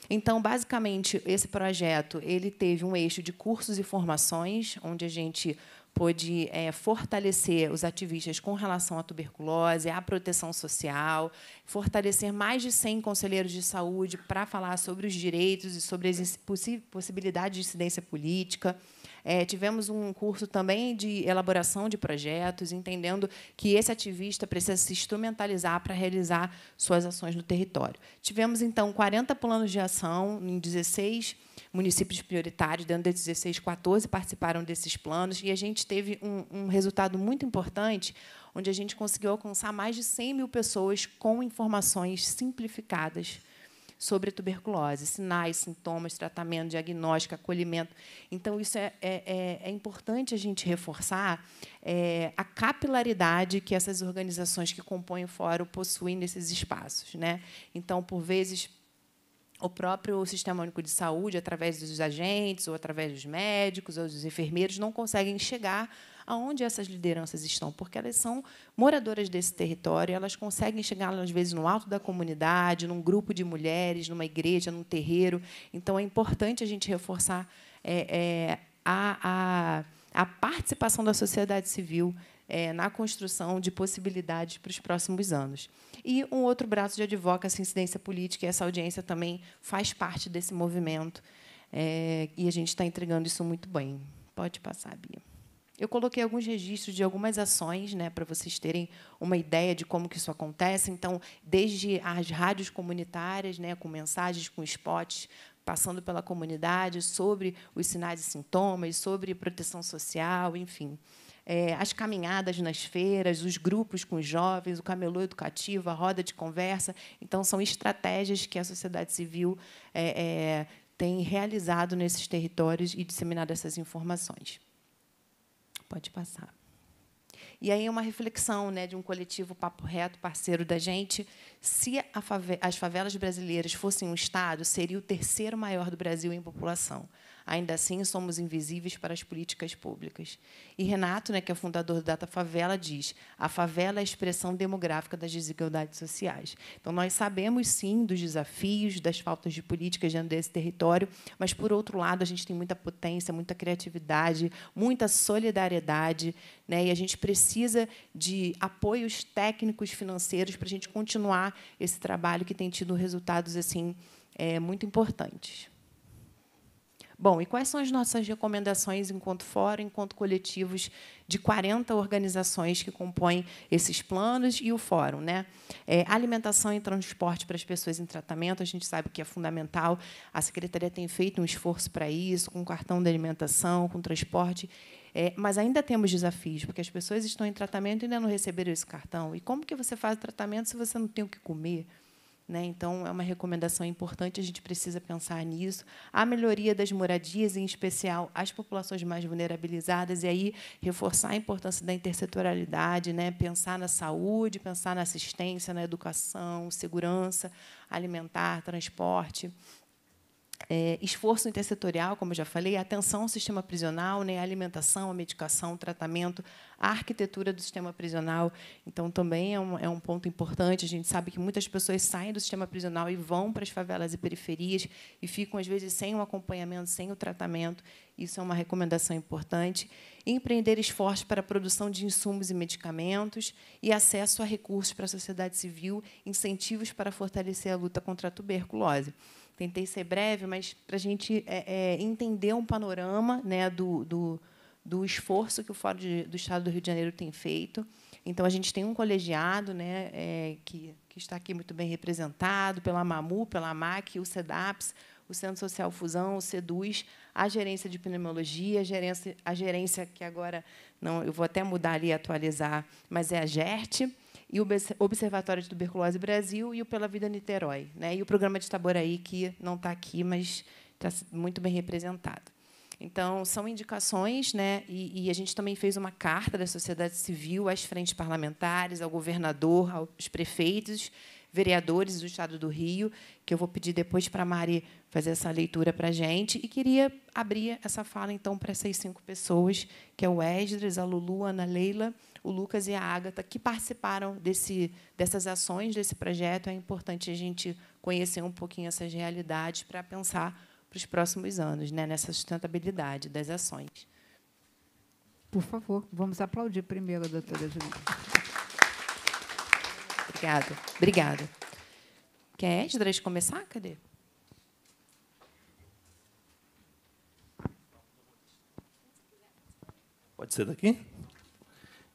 [SPEAKER 5] Então, basicamente, esse projeto ele teve um eixo de cursos e formações, onde a gente pôde é, fortalecer os ativistas com relação à tuberculose, à proteção social, fortalecer mais de 100 conselheiros de saúde para falar sobre os direitos e sobre as possibilidades de incidência política. É, tivemos um curso também de elaboração de projetos, entendendo que esse ativista precisa se instrumentalizar para realizar suas ações no território. Tivemos, então, 40 planos de ação em 16 municípios prioritários, dentro de 16, 14 participaram desses planos, e a gente teve um, um resultado muito importante, onde a gente conseguiu alcançar mais de 100 mil pessoas com informações simplificadas sobre tuberculose, sinais, sintomas, tratamento, diagnóstico, acolhimento. Então, isso é, é, é, é importante a gente reforçar é, a capilaridade que essas organizações que compõem o fórum possuem nesses espaços. Né? Então, por vezes, o próprio Sistema Único de Saúde, através dos agentes, ou através dos médicos, ou dos enfermeiros, não conseguem chegar aonde essas lideranças estão, porque elas são moradoras desse território, elas conseguem chegar, às vezes, no alto da comunidade, num grupo de mulheres, numa igreja, num terreiro. Então, é importante a gente reforçar é, é, a, a, a participação da sociedade civil é, na construção de possibilidades para os próximos anos. E um outro braço de advocacy, incidência política, e essa audiência também faz parte desse movimento, é, e a gente está entregando isso muito bem. Pode passar, Bia. Eu coloquei alguns registros de algumas ações, né, para vocês terem uma ideia de como que isso acontece. Então, desde as rádios comunitárias, né, com mensagens, com spots, passando pela comunidade sobre os sinais e sintomas, sobre proteção social, enfim. É, as caminhadas nas feiras, os grupos com os jovens, o camelô educativo, a roda de conversa. Então, são estratégias que a sociedade civil é, é, tem realizado nesses territórios e disseminado essas informações. Pode passar. E aí é uma reflexão né, de um coletivo papo reto, parceiro da gente. Se favela, as favelas brasileiras fossem um Estado, seria o terceiro maior do Brasil em população. Ainda assim, somos invisíveis para as políticas públicas. E Renato, né, que é fundador do Data Favela, diz: a favela é a expressão demográfica das desigualdades sociais. Então, nós sabemos sim dos desafios, das faltas de políticas dentro desse território, mas, por outro lado, a gente tem muita potência, muita criatividade, muita solidariedade, né, e a gente precisa de apoios técnicos, financeiros, para a gente continuar esse trabalho que tem tido resultados assim é, muito importantes. Bom, e quais são as nossas recomendações enquanto fórum, enquanto coletivos de 40 organizações que compõem esses planos e o fórum? Né? É, alimentação e transporte para as pessoas em tratamento, a gente sabe que é fundamental. A Secretaria tem feito um esforço para isso, com cartão de alimentação, com transporte. É, mas ainda temos desafios, porque as pessoas estão em tratamento e ainda não receberam esse cartão. E como que você faz o tratamento se você não tem o que comer? Né? Então, é uma recomendação importante, a gente precisa pensar nisso. A melhoria das moradias, em especial as populações mais vulnerabilizadas, e aí reforçar a importância da intersetorialidade, né? pensar na saúde, pensar na assistência, na educação, segurança alimentar, transporte é, esforço intersetorial, como eu já falei, atenção ao sistema prisional, né, a alimentação, a medicação, o tratamento, a arquitetura do sistema prisional. Então, também é um, é um ponto importante. A gente sabe que muitas pessoas saem do sistema prisional e vão para as favelas e periferias e ficam, às vezes, sem o acompanhamento, sem o tratamento. Isso é uma recomendação importante. Empreender esforços para a produção de insumos e medicamentos e acesso a recursos para a sociedade civil, incentivos para fortalecer a luta contra a tuberculose. Tentei ser breve, mas para a gente é, é, entender um panorama né, do, do, do esforço que o Fórum de, do Estado do Rio de Janeiro tem feito. Então, a gente tem um colegiado né, é, que, que está aqui muito bem representado pela MAMU, pela MAC, o SEDAPS, o Centro Social Fusão, o SEDUS, a gerência de Epidemiologia, a gerência, a gerência que agora não, eu vou até mudar ali e atualizar, mas é a GERT, e o Observatório de Tuberculose Brasil e o Pela Vida Niterói. Né? E o programa de Itaboraí, que não está aqui, mas está muito bem representado. Então, são indicações, né? E, e, a gente também fez uma carta da sociedade civil às frentes parlamentares, ao governador, aos prefeitos, vereadores do Estado do Rio, que eu vou pedir depois para a Mari fazer essa leitura para a gente. E queria abrir essa fala, então, para essas cinco pessoas, que é o Esdras, a Lulu, a Ana Leila, o Lucas e a Ágata, que participaram desse, dessas ações, desse projeto. É importante a gente conhecer um pouquinho essas realidades para pensar para os próximos anos, né, nessa sustentabilidade das ações. Por favor, vamos aplaudir primeiro a doutora Juliana. Obrigado. Obrigada. Quer Edra, começar? Cadê?
[SPEAKER 6] Pode ser daqui?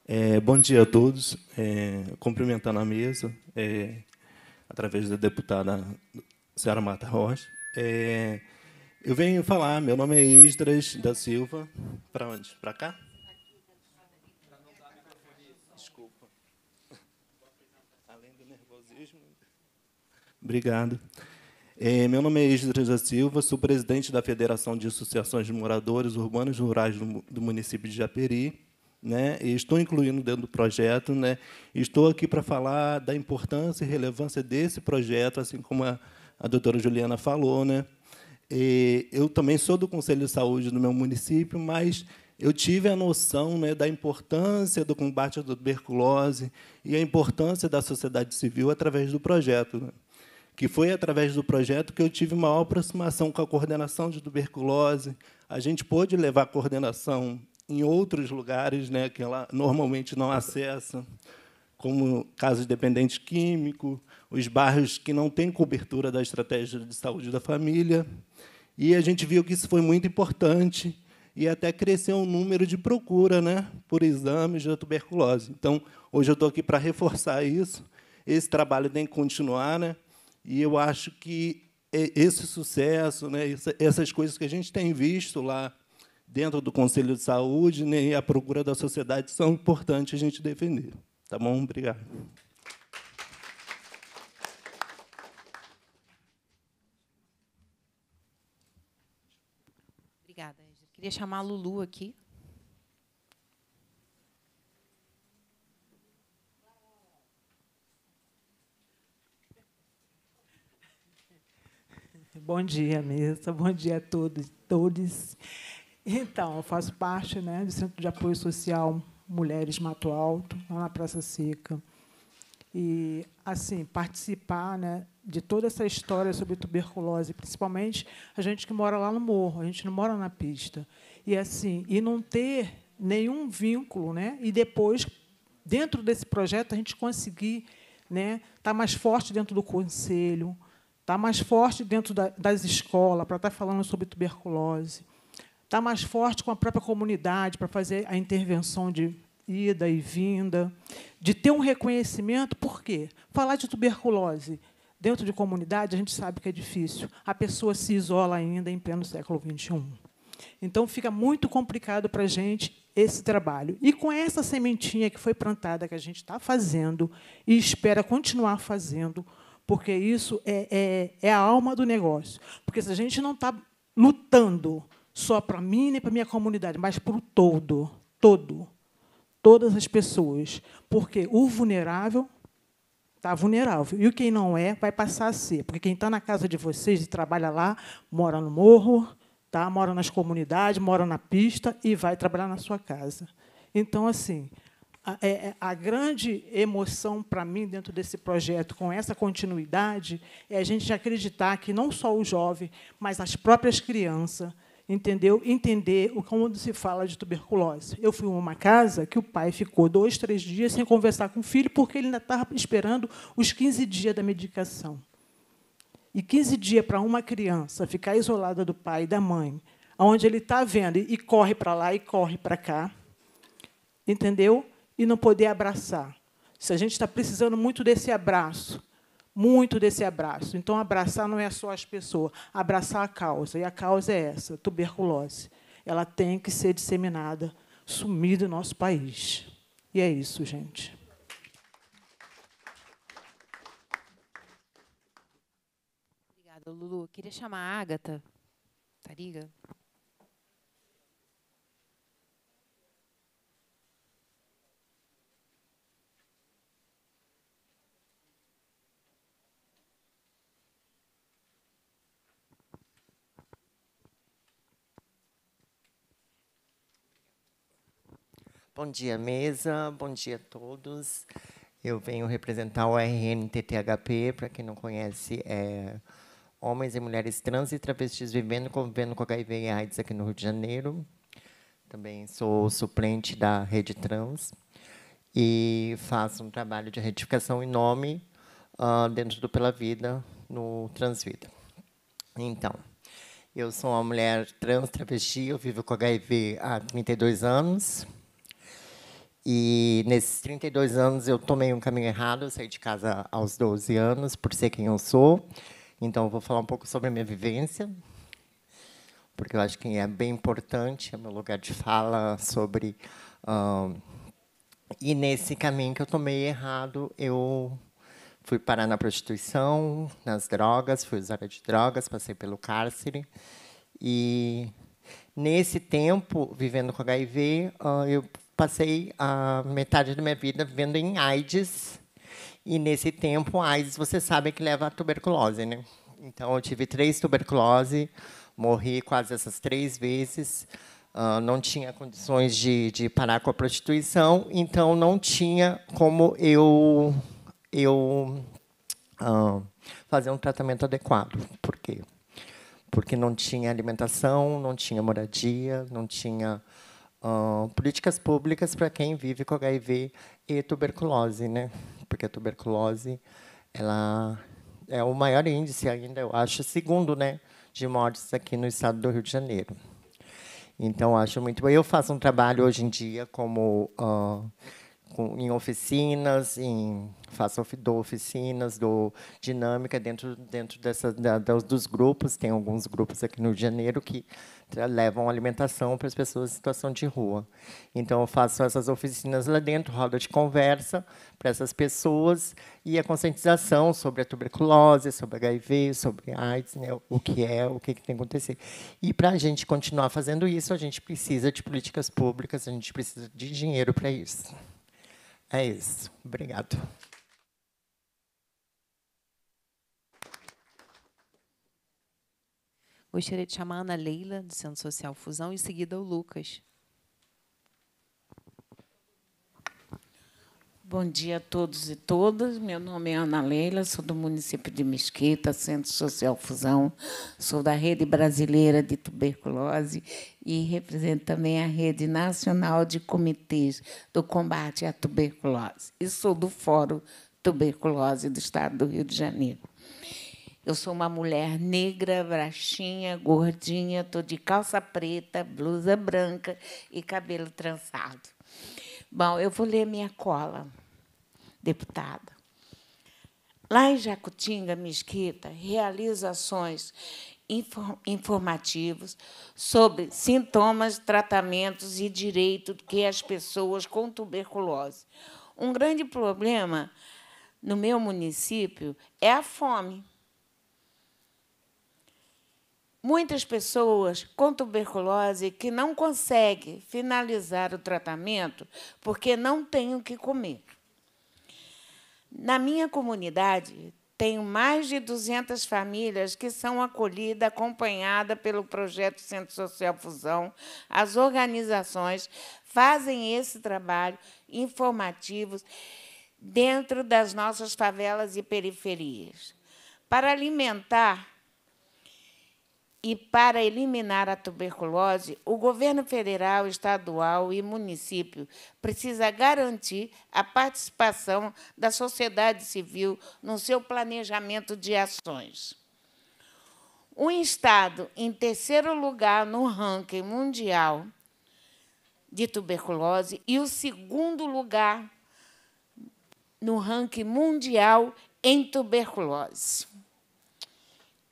[SPEAKER 6] É, bom dia a todos. É, cumprimentando a mesa, é, através da deputada senhora Mata Rocha. É, eu venho falar, meu nome é Esdras da Silva. Para onde? Para cá? Obrigado. É, meu nome é Isdras da Silva, sou presidente da Federação de Associações de Moradores Urbanos e Rurais do, do município de Japeri. Né, estou incluindo dentro do projeto, né, Estou aqui para falar da importância e relevância desse projeto, assim como a, a doutora Juliana falou, né, eu também sou do Conselho de Saúde do meu município, mas eu tive a noção né, da importância do combate à tuberculose e a importância da sociedade civil através do projeto. Né? que foi através do projeto que eu tive maior aproximação com a coordenação de tuberculose. A gente pôde levar a coordenação em outros lugares né, que ela normalmente não acessa, como casos dependentes químicos, químico, os bairros que não têm cobertura da estratégia de saúde da família. E a gente viu que isso foi muito importante e até cresceu o número de procura né, por exames da tuberculose. Então, hoje eu estou aqui para reforçar isso. Esse trabalho tem que continuar. Né? E eu acho que esse sucesso, né, essas coisas que a gente tem visto lá dentro do Conselho de Saúde né, e a procura da sociedade são importantes a gente defender. Tá bom? Obrigado.
[SPEAKER 5] Obrigada, Queria chamar a Lulu aqui.
[SPEAKER 3] Bom dia, mesa. Bom dia a todos, todos. Então, eu faço parte né, do Centro de Apoio Social Mulheres Mato Alto, lá na Praça Seca. E, assim, participar né, de toda essa história sobre tuberculose, principalmente a gente que mora lá no morro, a gente não mora na pista. E, assim, e não ter nenhum vínculo, né? E depois, dentro desse projeto, a gente conseguir né, estar tá mais forte dentro do conselho, Está mais forte dentro da, das escolas, para estar tá falando sobre tuberculose. Está mais forte com a própria comunidade, para fazer a intervenção de ida e vinda. De ter um reconhecimento, por quê? Falar de tuberculose dentro de comunidade, a gente sabe que é difícil. A pessoa se isola ainda em pleno século XXI. Então, fica muito complicado para a gente esse trabalho. E com essa sementinha que foi plantada, que a gente está fazendo e espera continuar fazendo, porque isso é, é, é a alma do negócio. Porque se a gente não está lutando só para mim nem para minha comunidade, mas para o todo, todo, todas as pessoas. Porque o vulnerável está vulnerável. E quem não é, vai passar a ser. Porque quem está na casa de vocês e trabalha lá, mora no morro, tá? mora nas comunidades, mora na pista e vai trabalhar na sua casa. Então, assim, a, é, é, a grande emoção para mim dentro desse projeto, com essa continuidade, é a gente acreditar que não só o jovem, mas as próprias crianças, entendeu? Entender o quando se fala de tuberculose. Eu fui uma casa que o pai ficou dois, três dias sem conversar com o filho, porque ele ainda estava esperando os 15 dias da medicação. E 15 dias para uma criança ficar isolada do pai e da mãe, onde ele está vendo e corre para lá e corre para cá, entendeu? e não poder abraçar. Se a gente está precisando muito desse abraço, muito desse abraço. Então, abraçar não é só as pessoas, abraçar a causa. E a causa é essa: tuberculose. Ela tem que ser disseminada, sumida do nosso país. E é isso, gente.
[SPEAKER 5] Obrigada, Lulu. queria chamar a Ágata Tariga.
[SPEAKER 7] Bom dia, mesa. Bom dia a todos. Eu venho representar o RNTTHP, para quem não conhece, é Homens e Mulheres Trans e Travestis Vivendo e Convivendo com HIV e AIDS aqui no Rio de Janeiro. Também sou suplente da Rede Trans e faço um trabalho de retificação em nome uh, dentro do Pela Vida, no Transvida. Então, eu sou uma mulher trans travesti, eu vivo com HIV há 32 anos. E nesses 32 anos eu tomei um caminho errado, eu saí de casa aos 12 anos, por ser quem eu sou. Então eu vou falar um pouco sobre a minha vivência, porque eu acho que é bem importante, é meu lugar de fala sobre. Um, e nesse caminho que eu tomei errado, eu fui parar na prostituição, nas drogas, fui usada de drogas, passei pelo cárcere. E nesse tempo, vivendo com HIV, eu passei a metade da minha vida vivendo em AIDS. E nesse tempo, AIDS, você sabe que leva a tuberculose, né? Então, eu tive três tuberculose, morri quase essas três vezes. Uh, não tinha condições de, de parar com a prostituição, então não tinha como eu eu uh, fazer um tratamento adequado. Por quê? Porque não tinha alimentação, não tinha moradia, não tinha uh, políticas públicas para quem vive com HIV e tuberculose, né? Porque a tuberculose ela é o maior índice ainda, eu acho, segundo, né, de mortes aqui no estado do Rio de Janeiro. Então, acho muito bem. Eu faço um trabalho hoje em dia como uh, com, em oficinas, em faço do oficinas, do dinâmica dentro dentro dessa, da, dos grupos. Tem alguns grupos aqui no Rio de Janeiro que levam alimentação para as pessoas em situação de rua. Então eu faço essas oficinas lá dentro, roda de conversa para essas pessoas e a conscientização sobre a tuberculose, sobre HIV, sobre AIDS, né, o que é, o que, que tem que acontecer. E para a gente continuar fazendo isso, a gente precisa de políticas públicas, a gente precisa de dinheiro para isso. É isso. Obrigado.
[SPEAKER 5] Gostaria de chamar a Ana Leila, do Centro Social Fusão, e em seguida o Lucas. Bom dia
[SPEAKER 8] a todos e todas. Meu nome é Ana Leila, sou do município de Mesquita, Centro Social Fusão, sou da Rede Brasileira de Tuberculose e represento também a Rede Nacional de Comitês do Combate à Tuberculose. E sou do Fórum Tuberculose do Estado do Rio de Janeiro. Eu sou uma mulher negra, baixinha, gordinha, estou de calça preta, blusa branca e cabelo trançado. Bom, eu vou ler minha cola, deputada. Lá em Jacutinga, Mesquita realiza ações informativos sobre sintomas, tratamentos e direito que as pessoas com tuberculose. Um grande problema no meu município é a fome. Muitas pessoas com tuberculose que não conseguem finalizar o tratamento porque não têm o que comer. Na minha comunidade, tenho mais de 200 famílias que são acolhidas, acompanhadas pelo projeto Centro Social Fusão. As organizações fazem esse trabalho informativo dentro das nossas favelas e periferias. Para alimentar e para eliminar a tuberculose, o governo federal, estadual e município precisa garantir a participação da sociedade civil no seu planejamento de ações. O estado em terceiro lugar no ranking mundial de tuberculose e o segundo lugar no ranking mundial em tuberculose.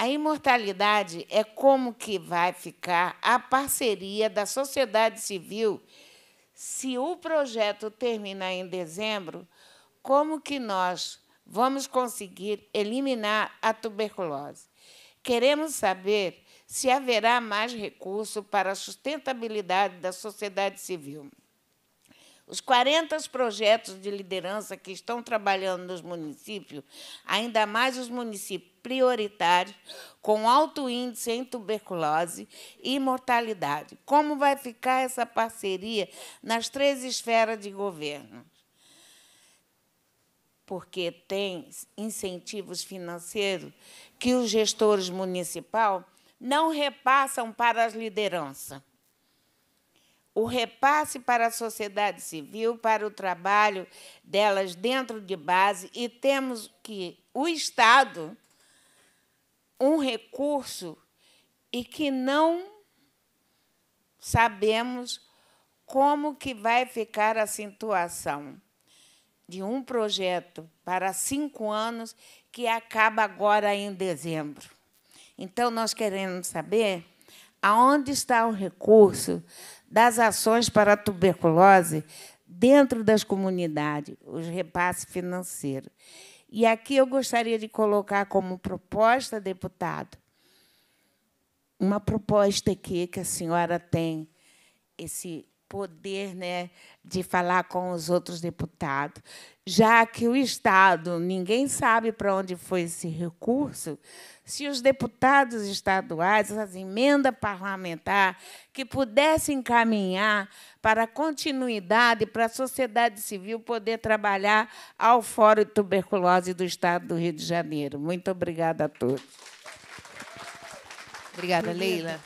[SPEAKER 8] A imortalidade é como que vai ficar a parceria da sociedade civil se o projeto terminar em dezembro, como que nós vamos conseguir eliminar a tuberculose? Queremos saber se haverá mais recurso para a sustentabilidade da sociedade civil. Os 40 projetos de liderança que estão trabalhando nos municípios, ainda mais os municípios prioritários, com alto índice em tuberculose e mortalidade. Como vai ficar essa parceria nas três esferas de governo? Porque tem incentivos financeiros que os gestores municipais não repassam para as lideranças o repasse para a sociedade civil, para o trabalho delas dentro de base, e temos que o Estado um recurso e que não sabemos como que vai ficar a situação de um projeto para cinco anos que acaba agora em dezembro. Então, nós queremos saber aonde está o recurso das ações para a tuberculose dentro das comunidades, os repasses financeiros. E aqui eu gostaria de colocar como proposta, deputado, uma proposta aqui que a senhora tem esse poder né, de falar com os outros deputados. Já que o Estado, ninguém sabe para onde foi esse recurso, se os deputados estaduais, as emendas parlamentares, que pudessem caminhar para a continuidade, para a sociedade civil poder trabalhar ao Fórum de Tuberculose do Estado do Rio de Janeiro. Muito obrigada a todos.
[SPEAKER 5] Obrigada, Leila.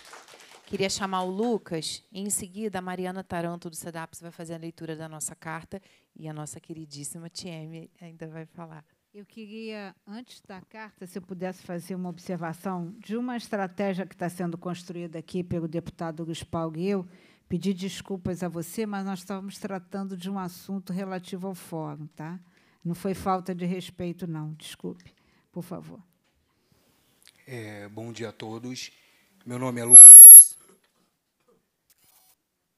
[SPEAKER 5] Queria chamar o Lucas e, em seguida, a Mariana Taranto, do SEDAPS, vai fazer a leitura da nossa carta e a nossa queridíssima Tieme ainda vai falar. Eu
[SPEAKER 1] queria, antes da carta, se eu pudesse fazer uma observação de uma estratégia que está sendo construída aqui pelo deputado Luiz Paulo e eu, pedir desculpas a você, mas nós estávamos tratando de um assunto relativo ao fórum, tá? Não foi falta de respeito, não. Desculpe, por favor.
[SPEAKER 9] É, bom dia a todos. Meu nome é Lucas.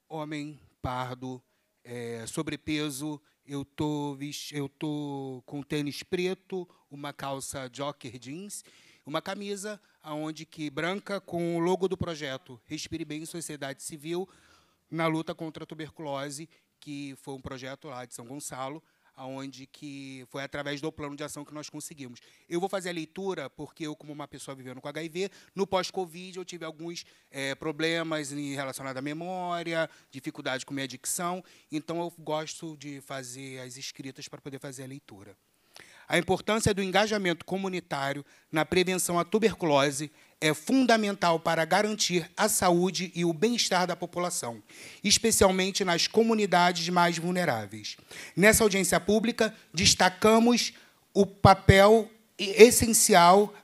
[SPEAKER 9] Homem pardo, é, sobrepeso eu tô, eu tô com tênis preto, uma calça Joker jeans, uma camisa aonde que branca com o logo do projeto Respire Bem Sociedade Civil na luta contra a tuberculose, que foi um projeto lá de São Gonçalo, aonde que foi através do plano de ação que nós conseguimos. Eu vou fazer a leitura porque eu, como uma pessoa vivendo com HIV, no pós-Covid eu tive alguns é, problemas relacionados à memória, dificuldade com minha adicção, então eu gosto de fazer as escritas para poder fazer a leitura. A importância do engajamento comunitário na prevenção à tuberculose é fundamental para garantir a saúde e o bem-estar da população, especialmente nas comunidades mais vulneráveis. Nessa audiência pública, destacamos o papel essencial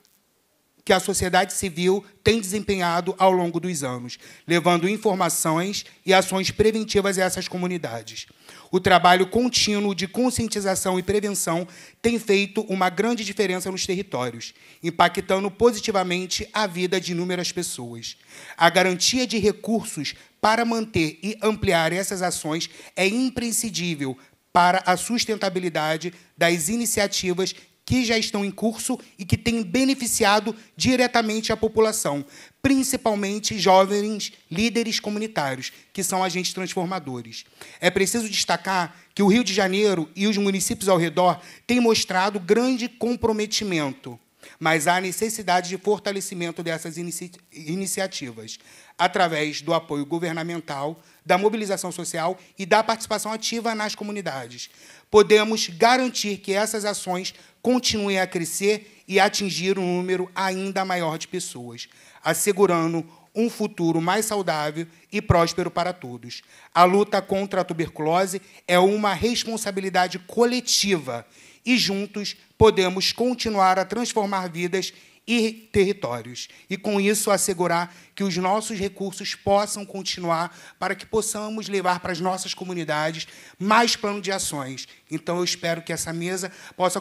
[SPEAKER 9] que a sociedade civil tem desempenhado ao longo dos anos, levando informações e ações preventivas a essas comunidades o trabalho contínuo de conscientização e prevenção tem feito uma grande diferença nos territórios, impactando positivamente a vida de inúmeras pessoas. A garantia de recursos para manter e ampliar essas ações é imprescindível para a sustentabilidade das iniciativas que já estão em curso e que têm beneficiado diretamente a população, principalmente jovens líderes comunitários, que são agentes transformadores. É preciso destacar que o Rio de Janeiro e os municípios ao redor têm mostrado grande comprometimento mas há necessidade de fortalecimento dessas inici iniciativas, através do apoio governamental, da mobilização social e da participação ativa nas comunidades podemos garantir que essas ações continuem a crescer e atingir um número ainda maior de pessoas, assegurando um futuro mais saudável e próspero para todos. A luta contra a tuberculose é uma responsabilidade coletiva e juntos podemos continuar a transformar vidas e territórios, e com isso assegurar que os nossos recursos possam continuar para que possamos levar para as nossas comunidades mais plano de ações. Então, eu espero que essa mesa possa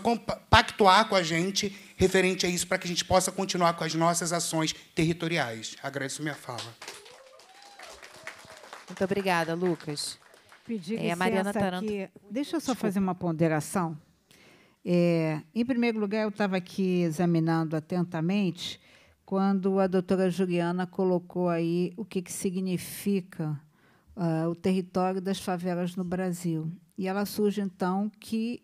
[SPEAKER 9] pactuar com a gente referente a isso, para que a gente possa continuar com as nossas ações territoriais. Agradeço minha fala.
[SPEAKER 5] Muito obrigada,
[SPEAKER 1] Lucas.
[SPEAKER 10] Pedir é, a Mariana Taranto. Aqui.
[SPEAKER 1] Deixa eu só Desculpa. fazer uma ponderação. É, em primeiro lugar, eu estava aqui examinando atentamente quando a doutora Juliana colocou aí o que, que significa uh, o território das favelas no Brasil. E ela surge, então, que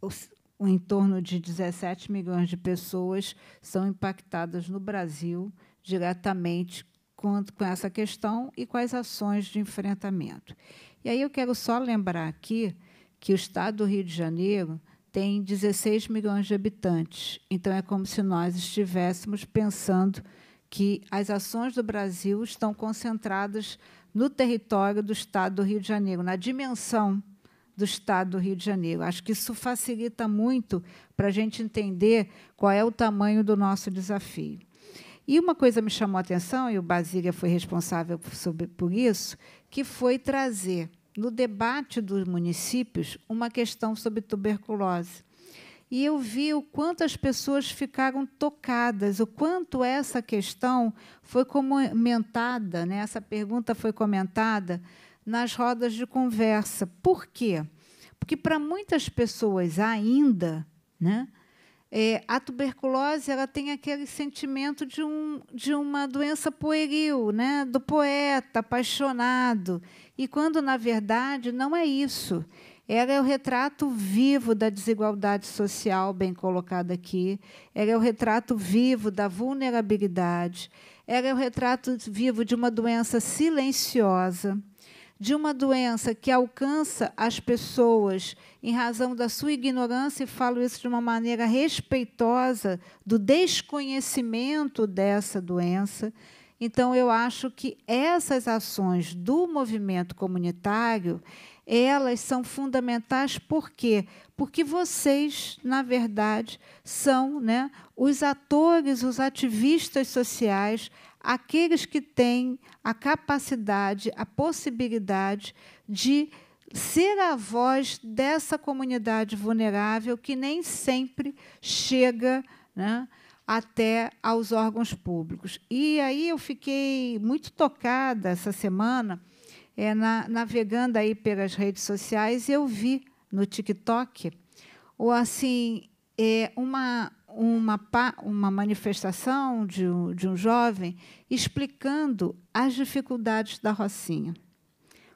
[SPEAKER 1] os, em torno de 17 milhões de pessoas são impactadas no Brasil diretamente com, com essa questão e quais ações de enfrentamento. E aí eu quero só lembrar aqui que o Estado do Rio de Janeiro tem 16 milhões de habitantes. Então, é como se nós estivéssemos pensando que as ações do Brasil estão concentradas no território do Estado do Rio de Janeiro, na dimensão do Estado do Rio de Janeiro. Acho que isso facilita muito para a gente entender qual é o tamanho do nosso desafio. E uma coisa me chamou a atenção, e o Basília foi responsável por, por isso, que foi trazer no debate dos municípios uma questão sobre tuberculose. E eu vi o quanto as pessoas ficaram tocadas, o quanto essa questão foi comentada, né? essa pergunta foi comentada nas rodas de conversa. Por quê? Porque para muitas pessoas ainda, né, é, a tuberculose ela tem aquele sentimento de, um, de uma doença pueril, né, do poeta apaixonado, e quando, na verdade, não é isso. Ela é o retrato vivo da desigualdade social, bem colocada aqui. Ela é o retrato vivo da vulnerabilidade. Ela é o retrato vivo de uma doença silenciosa, de uma doença que alcança as pessoas em razão da sua ignorância, e falo isso de uma maneira respeitosa, do desconhecimento dessa doença então, eu acho que essas ações do movimento comunitário, elas são fundamentais por quê? Porque vocês, na verdade, são né, os atores, os ativistas sociais, aqueles que têm a capacidade, a possibilidade de ser a voz dessa comunidade vulnerável que nem sempre chega né, até aos órgãos públicos. E aí eu fiquei muito tocada essa semana, é, na, navegando aí pelas redes sociais, eu vi no TikTok ou assim é, uma uma, uma manifestação de um, de um jovem explicando as dificuldades da Rocinha.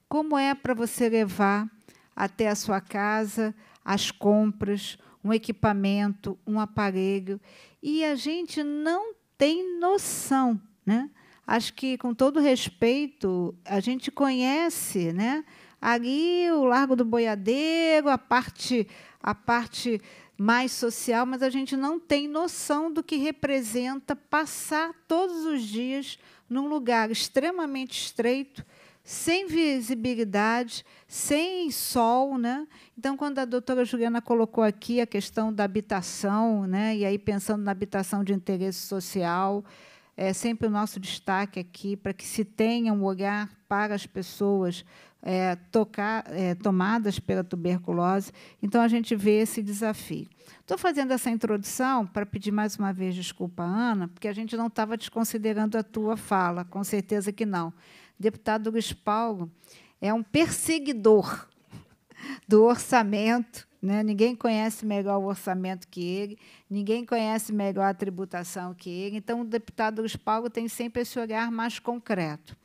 [SPEAKER 1] Como é para você levar até a sua casa as compras, um equipamento, um aparelho e a gente não tem noção, né? Acho que, com todo respeito, a gente conhece, né? Ali o Largo do Boiadeiro, a parte, a parte mais social, mas a gente não tem noção do que representa passar todos os dias num lugar extremamente estreito, sem visibilidade, sem sol. Né? Então, quando a doutora Juliana colocou aqui a questão da habitação, né? e aí pensando na habitação de interesse social, é sempre o nosso destaque aqui para que se tenha um olhar para as pessoas é, tocar, é, tomadas pela tuberculose. Então, a gente vê esse desafio. Estou fazendo essa introdução para pedir mais uma vez desculpa, Ana, porque a gente não estava desconsiderando a tua fala, com certeza que não deputado Luiz Paulo é um perseguidor do orçamento. Né? Ninguém conhece melhor o orçamento que ele, ninguém conhece melhor a tributação que ele. Então, o deputado Luiz Paulo tem sempre esse olhar mais concreto.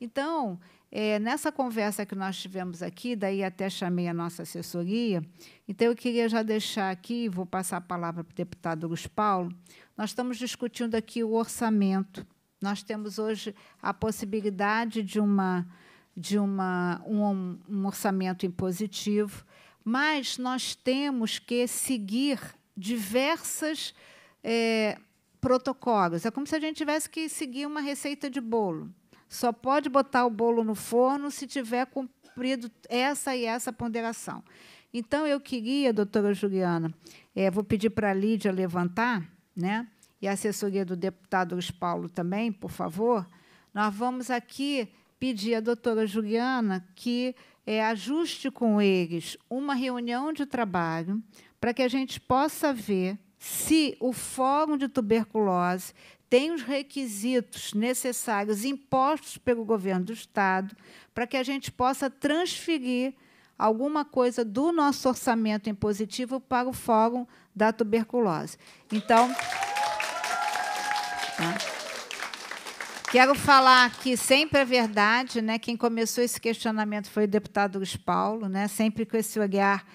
[SPEAKER 1] Então, é, nessa conversa que nós tivemos aqui, daí até chamei a nossa assessoria, então eu queria já deixar aqui, vou passar a palavra para o deputado Luiz Paulo, nós estamos discutindo aqui o orçamento nós temos hoje a possibilidade de, uma, de uma, um, um orçamento impositivo, mas nós temos que seguir diversas é, protocolos. É como se a gente tivesse que seguir uma receita de bolo. Só pode botar o bolo no forno se tiver cumprido essa e essa ponderação. Então, eu queria, doutora Juliana, é, vou pedir para a Lídia levantar, né? e a assessoria do deputado Luiz Paulo também, por favor, nós vamos aqui pedir à doutora Juliana que é, ajuste com eles uma reunião de trabalho para que a gente possa ver se o Fórum de Tuberculose tem os requisitos necessários impostos pelo governo do Estado para que a gente possa transferir alguma coisa do nosso orçamento impositivo para o Fórum da Tuberculose. Então. Tá? Quero falar que sempre é verdade, né? Quem começou esse questionamento foi o deputado Luiz Paulo, né? Sempre com esse olhar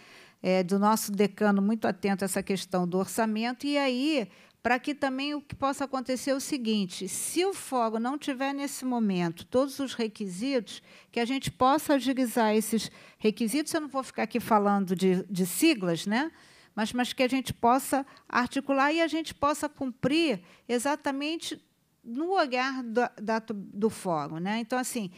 [SPEAKER 1] é, do nosso decano muito atento a essa questão do orçamento. E aí, para que também o que possa acontecer é o seguinte: se o fórum não tiver nesse momento todos os requisitos, que a gente possa agilizar esses requisitos. Eu não vou ficar aqui falando de, de siglas, né? mas, mas que a gente possa articular e a gente possa cumprir exatamente no olhar do, da, do fórum. Né? Então, assim,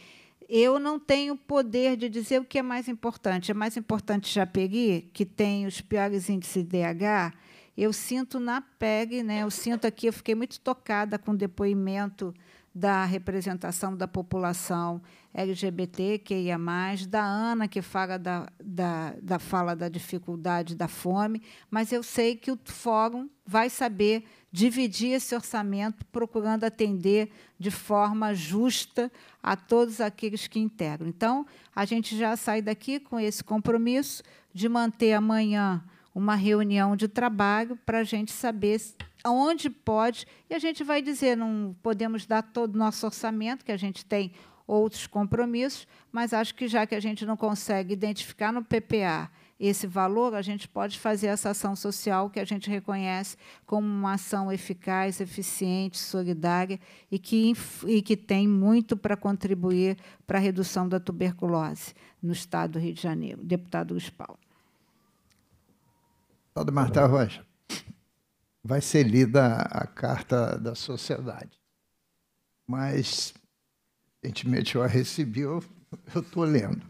[SPEAKER 1] eu não tenho poder de dizer o que é mais importante. É mais importante Japeri, que tem os piores índices de DH. Eu sinto na PEG, né? eu sinto aqui, eu fiquei muito tocada com o depoimento da representação da população LGBT, mais da Ana, que fala da, da, da fala da dificuldade da fome, mas eu sei que o fórum vai saber dividir esse orçamento, procurando atender de forma justa a todos aqueles que integram. Então, a gente já sai daqui com esse compromisso de manter amanhã uma reunião de trabalho para a gente saber onde pode, e a gente vai dizer, não podemos dar todo o nosso orçamento, que a gente tem outros compromissos, mas acho que já que a gente não consegue identificar no PPA esse valor, a gente pode fazer essa ação social que a gente reconhece como uma ação eficaz, eficiente, solidária e que, e que tem muito para contribuir para a redução da tuberculose no Estado do Rio de Janeiro. Deputado Luiz Paulo.
[SPEAKER 2] Deputado Marta Rocha, vai ser lida a Carta da Sociedade, mas Evidentemente, eu a recebi, eu estou lendo.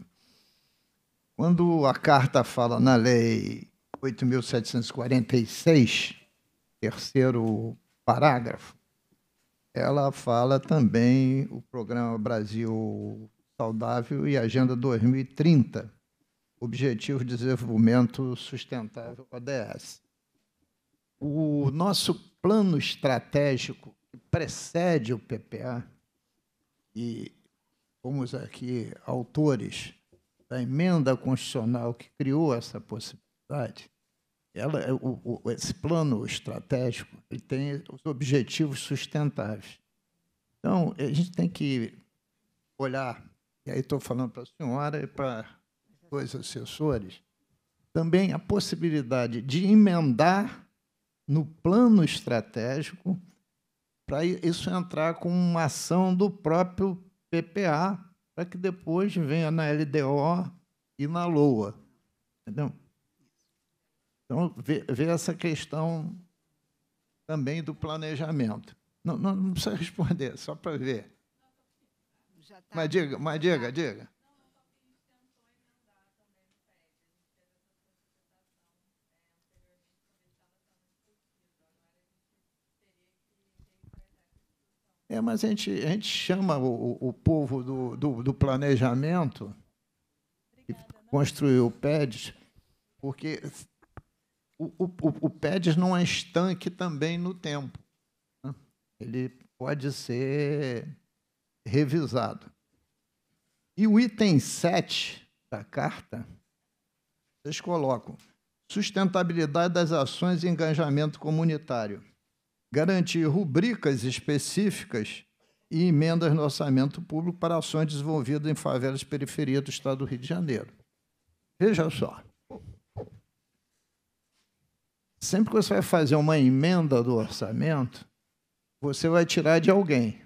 [SPEAKER 2] Quando a carta fala na lei 8.746, terceiro parágrafo, ela fala também o programa Brasil Saudável e Agenda 2030, Objetivo de Desenvolvimento Sustentável ODS. O nosso plano estratégico que precede o PPA e fomos aqui autores da emenda constitucional que criou essa possibilidade, ela, é, o, o, esse plano estratégico ele tem os objetivos sustentáveis. Então, a gente tem que olhar, e aí estou falando para a senhora e para dois assessores, também a possibilidade de emendar no plano estratégico para isso entrar com uma ação do próprio PPA, para que depois venha na LDO e na LOA. Entendeu? Então, vê, essa questão também do planejamento. Não, não, não precisa responder, só para ver. Tá mas diga, mas diga, diga. É, mas a gente, a gente chama o, o povo do, do, do planejamento, que né? construiu o PEDS, porque o, o, o PEDS não é estanque também no tempo. Né? Ele pode ser revisado. E o item 7 da carta, vocês colocam sustentabilidade das ações e engajamento comunitário garantir rubricas específicas e emendas no orçamento público para ações desenvolvidas em favelas e periferia do Estado do Rio de Janeiro. Veja só. Sempre que você vai fazer uma emenda do orçamento, você vai tirar de alguém.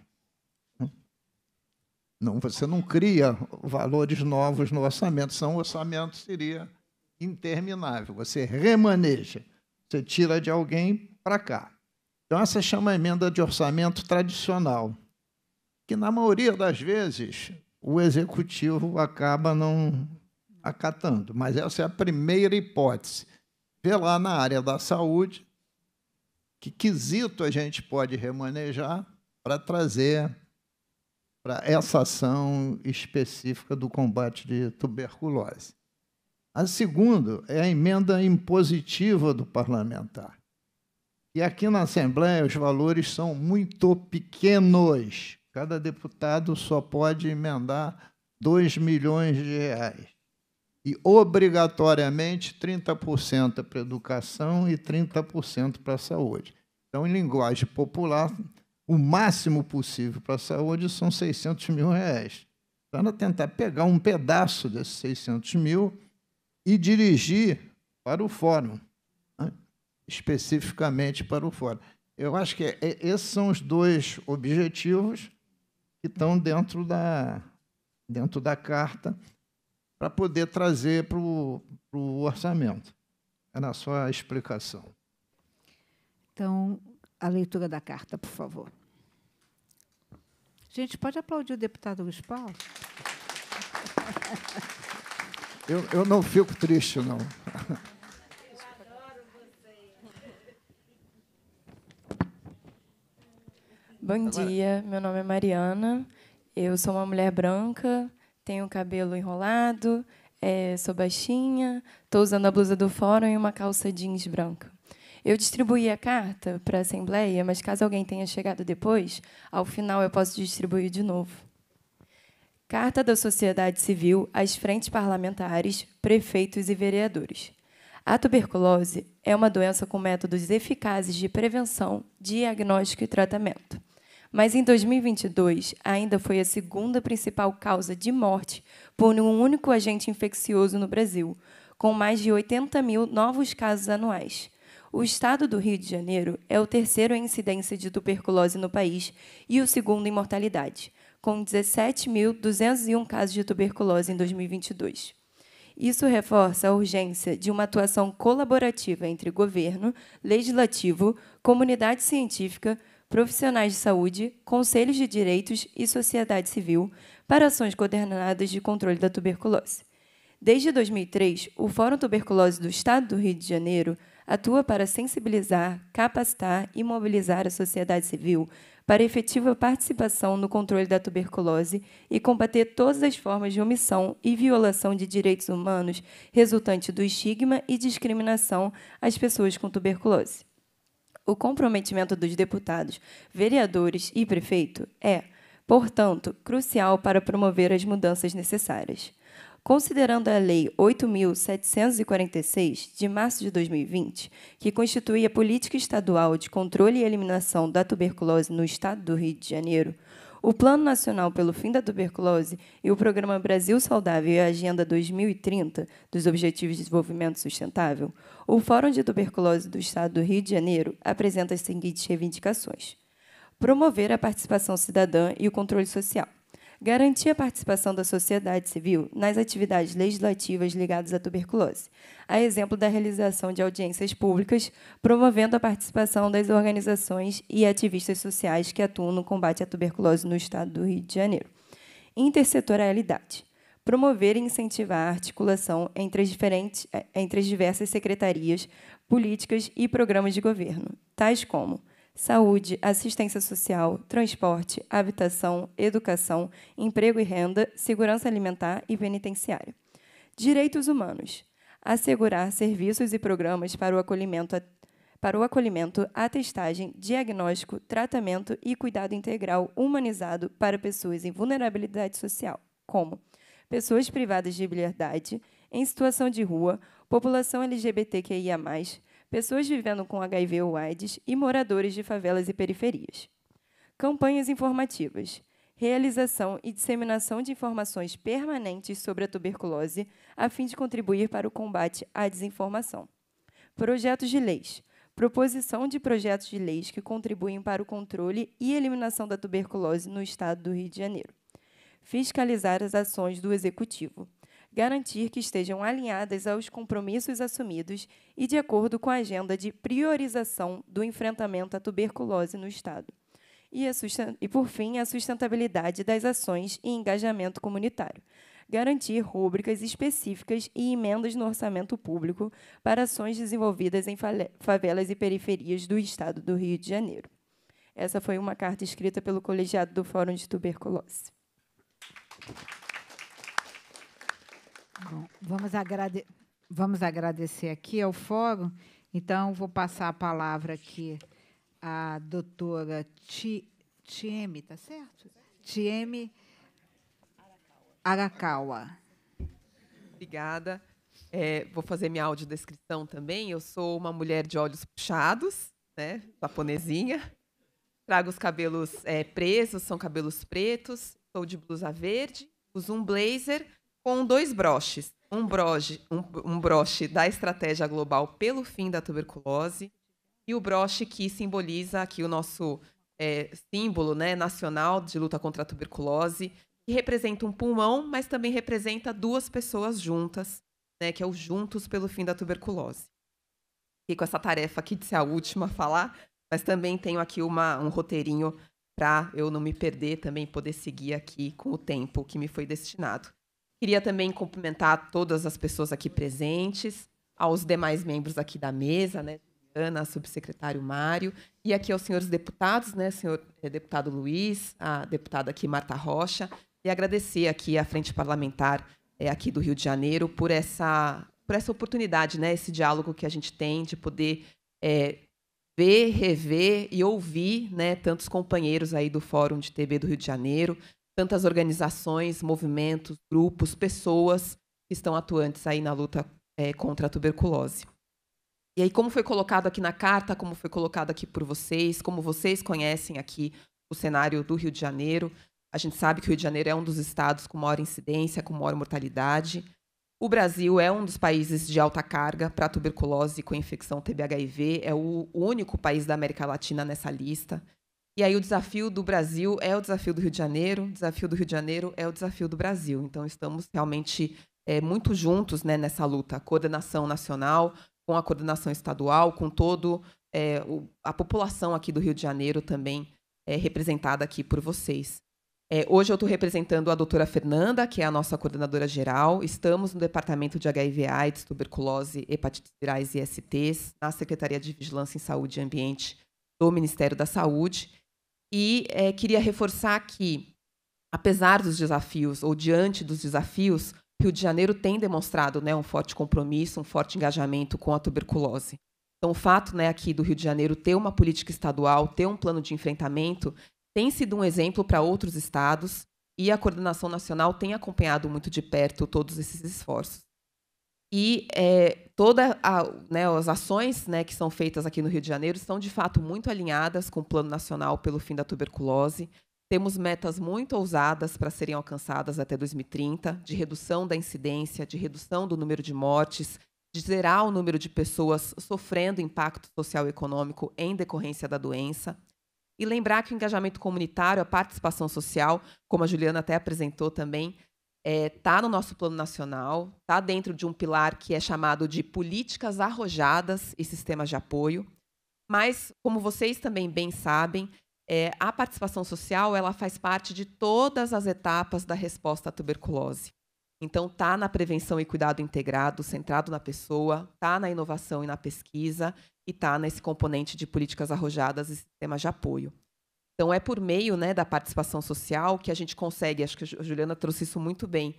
[SPEAKER 2] Não, você não cria valores novos no orçamento, senão o orçamento seria interminável. Você remaneja, você tira de alguém para cá. Então, essa chama emenda de orçamento tradicional, que na maioria das vezes o executivo acaba não acatando, mas essa é a primeira hipótese. Vê lá na área da saúde que quesito a gente pode remanejar para trazer para essa ação específica do combate de tuberculose. A segunda é a emenda impositiva do parlamentar. E aqui na Assembleia os valores são muito pequenos. Cada deputado só pode emendar 2 milhões de reais. E obrigatoriamente 30% é para educação e 30% para a saúde. Então, em linguagem popular, o máximo possível para a saúde são 600 mil reais. Para então, tentar pegar um pedaço desses 600 mil e dirigir para o fórum especificamente para o fórum. Eu acho que é, é, esses são os dois objetivos que estão dentro da, dentro da carta para poder trazer para o orçamento. Era só a explicação.
[SPEAKER 1] Então, a leitura da carta, por favor. Gente, pode aplaudir o deputado Luiz Paulo?
[SPEAKER 2] Eu, eu não fico triste, não.
[SPEAKER 10] Bom dia, meu nome é Mariana, eu sou uma mulher branca, tenho cabelo enrolado, é, sou baixinha, estou usando a blusa do fórum e uma calça jeans branca. Eu distribuí a carta para a Assembleia, mas caso alguém tenha chegado depois, ao final eu posso distribuir de novo. Carta da Sociedade Civil às frentes parlamentares, prefeitos e vereadores. A tuberculose é uma doença com métodos eficazes de prevenção, diagnóstico e tratamento. Mas em 2022, ainda foi a segunda principal causa de morte por um único agente infeccioso no Brasil, com mais de 80 mil novos casos anuais. O estado do Rio de Janeiro é o terceiro em incidência de tuberculose no país e o segundo em mortalidade, com 17.201 casos de tuberculose em 2022. Isso reforça a urgência de uma atuação colaborativa entre governo, legislativo, comunidade científica, profissionais de saúde, conselhos de direitos e sociedade civil para ações coordenadas de controle da tuberculose. Desde 2003, o Fórum Tuberculose do Estado do Rio de Janeiro atua para sensibilizar, capacitar e mobilizar a sociedade civil para efetiva participação no controle da tuberculose e combater todas as formas de omissão e violação de direitos humanos resultante do estigma e discriminação às pessoas com tuberculose. O comprometimento dos deputados, vereadores e prefeito é, portanto, crucial para promover as mudanças necessárias. Considerando a Lei 8.746, de março de 2020, que constitui a Política Estadual de Controle e Eliminação da Tuberculose no Estado do Rio de Janeiro, o Plano Nacional pelo Fim da Tuberculose e o Programa Brasil Saudável e a Agenda 2030 dos Objetivos de Desenvolvimento Sustentável, o Fórum de Tuberculose do Estado do Rio de Janeiro apresenta as seguintes reivindicações: promover a participação cidadã e o controle social garantir a participação da sociedade civil nas atividades legislativas ligadas à tuberculose, a exemplo da realização de audiências públicas, promovendo a participação das organizações e ativistas sociais que atuam no combate à tuberculose no estado do Rio de Janeiro. Intersetorialidade promover e incentivar a articulação entre as, diferentes, eh, entre as diversas secretarias, políticas e programas de governo, tais como saúde, assistência social, transporte, habitação, educação, emprego e renda, segurança alimentar e penitenciária. Direitos humanos. Assegurar serviços e programas para o acolhimento, para o acolhimento, atestagem, diagnóstico, tratamento e cuidado integral humanizado para pessoas em vulnerabilidade social, como pessoas privadas de liberdade, em situação de rua, população LGBTQIA+, pessoas vivendo com HIV ou AIDS e moradores de favelas e periferias. Campanhas informativas. Realização e disseminação de informações permanentes sobre a tuberculose, a fim de contribuir para o combate à desinformação. Projetos de leis. Proposição de projetos de leis que contribuem para o controle e eliminação da tuberculose no Estado do Rio de Janeiro. Fiscalizar as ações do Executivo garantir que estejam alinhadas aos compromissos assumidos e de acordo com a agenda de priorização do enfrentamento à tuberculose no Estado. E, e por fim, a sustentabilidade das ações e engajamento comunitário garantir rúbricas específicas e emendas no orçamento público para ações desenvolvidas em favelas e periferias do estado do Rio de Janeiro. Essa foi uma carta escrita pelo colegiado do Fórum de Tuberculose.
[SPEAKER 1] Bom, vamos, agrade vamos agradecer aqui ao fórum. Então, vou passar a palavra aqui à doutora Tieme,
[SPEAKER 11] tá certo? Tieme Arakawa. Obrigada. É, vou fazer minha audiodescrição também. Eu sou uma mulher de olhos puxados, né? Japonesinha. Trago os cabelos é, presos, são cabelos pretos. Estou de blusa verde. Uso um blazer com dois broches. Um broche, um, um broche da estratégia global pelo fim da tuberculose e o broche que simboliza aqui o nosso é, símbolo né, nacional de luta contra a tuberculose, que representa um pulmão, mas também representa duas pessoas juntas, né, que é o Juntos pelo Fim da Tuberculose. E com essa tarefa aqui de ser a última a falar, mas também tenho aqui uma, um roteirinho para eu não me perder, também poder seguir aqui com o tempo que me foi destinado. Queria também cumprimentar todas as pessoas aqui presentes, aos demais membros aqui da mesa, né? Ana, subsecretário Mário, e aqui aos senhores deputados, né, senhor eh, deputado Luiz, a deputada aqui Marta Rocha, e agradecer aqui à Frente Parlamentar é, aqui do Rio de Janeiro por essa, por essa oportunidade, né, esse diálogo que a gente tem de poder é, ver, rever e ouvir né, tantos companheiros aí do Fórum de TV do Rio de Janeiro, tantas organizações, movimentos, grupos, pessoas que estão atuantes aí na luta é, contra a tuberculose. E aí, como foi colocado aqui na carta, como foi colocado aqui por vocês, como vocês conhecem aqui o cenário do Rio de Janeiro, a gente sabe que o Rio de Janeiro é um dos estados com maior incidência, com maior mortalidade. O Brasil é um dos países de alta carga para tuberculose com infecção TBHIV, é o único país da América Latina nessa lista. E aí o desafio do Brasil é o desafio do Rio de Janeiro, o desafio do Rio de Janeiro é o desafio do Brasil. Então estamos realmente é, muito juntos né, nessa luta, coordenação nacional com a coordenação estadual, com todo é, o, a população aqui do Rio de Janeiro também é, representada aqui por vocês. É, hoje eu estou representando a doutora Fernanda, que é a nossa coordenadora geral. Estamos no Departamento de HIV AIDS, Tuberculose, Hepatites Virais e STs, na Secretaria de Vigilância em Saúde e Ambiente do Ministério da Saúde. E é, queria reforçar que, apesar dos desafios, ou diante dos desafios, Rio de Janeiro tem demonstrado né, um forte compromisso, um forte engajamento com a tuberculose. Então, o fato né, aqui do Rio de Janeiro ter uma política estadual, ter um plano de enfrentamento, tem sido um exemplo para outros estados e a coordenação nacional tem acompanhado muito de perto todos esses esforços. E é, todas né, as ações né, que são feitas aqui no Rio de Janeiro estão, de fato, muito alinhadas com o Plano Nacional pelo Fim da Tuberculose. Temos metas muito ousadas para serem alcançadas até 2030, de redução da incidência, de redução do número de mortes, de zerar o número de pessoas sofrendo impacto social e econômico em decorrência da doença. E lembrar que o engajamento comunitário, a participação social, como a Juliana até apresentou também, está é, tá no nosso plano nacional, está dentro de um pilar que é chamado de políticas arrojadas e sistemas de apoio. Mas, como vocês também bem sabem, é, a participação social ela faz parte de todas as etapas da resposta à tuberculose. Então, está na prevenção e cuidado integrado, centrado na pessoa, está na inovação e na pesquisa, e está nesse componente de políticas arrojadas e sistemas de apoio. Então, é por meio né, da participação social que a gente consegue, acho que a Juliana trouxe isso muito bem,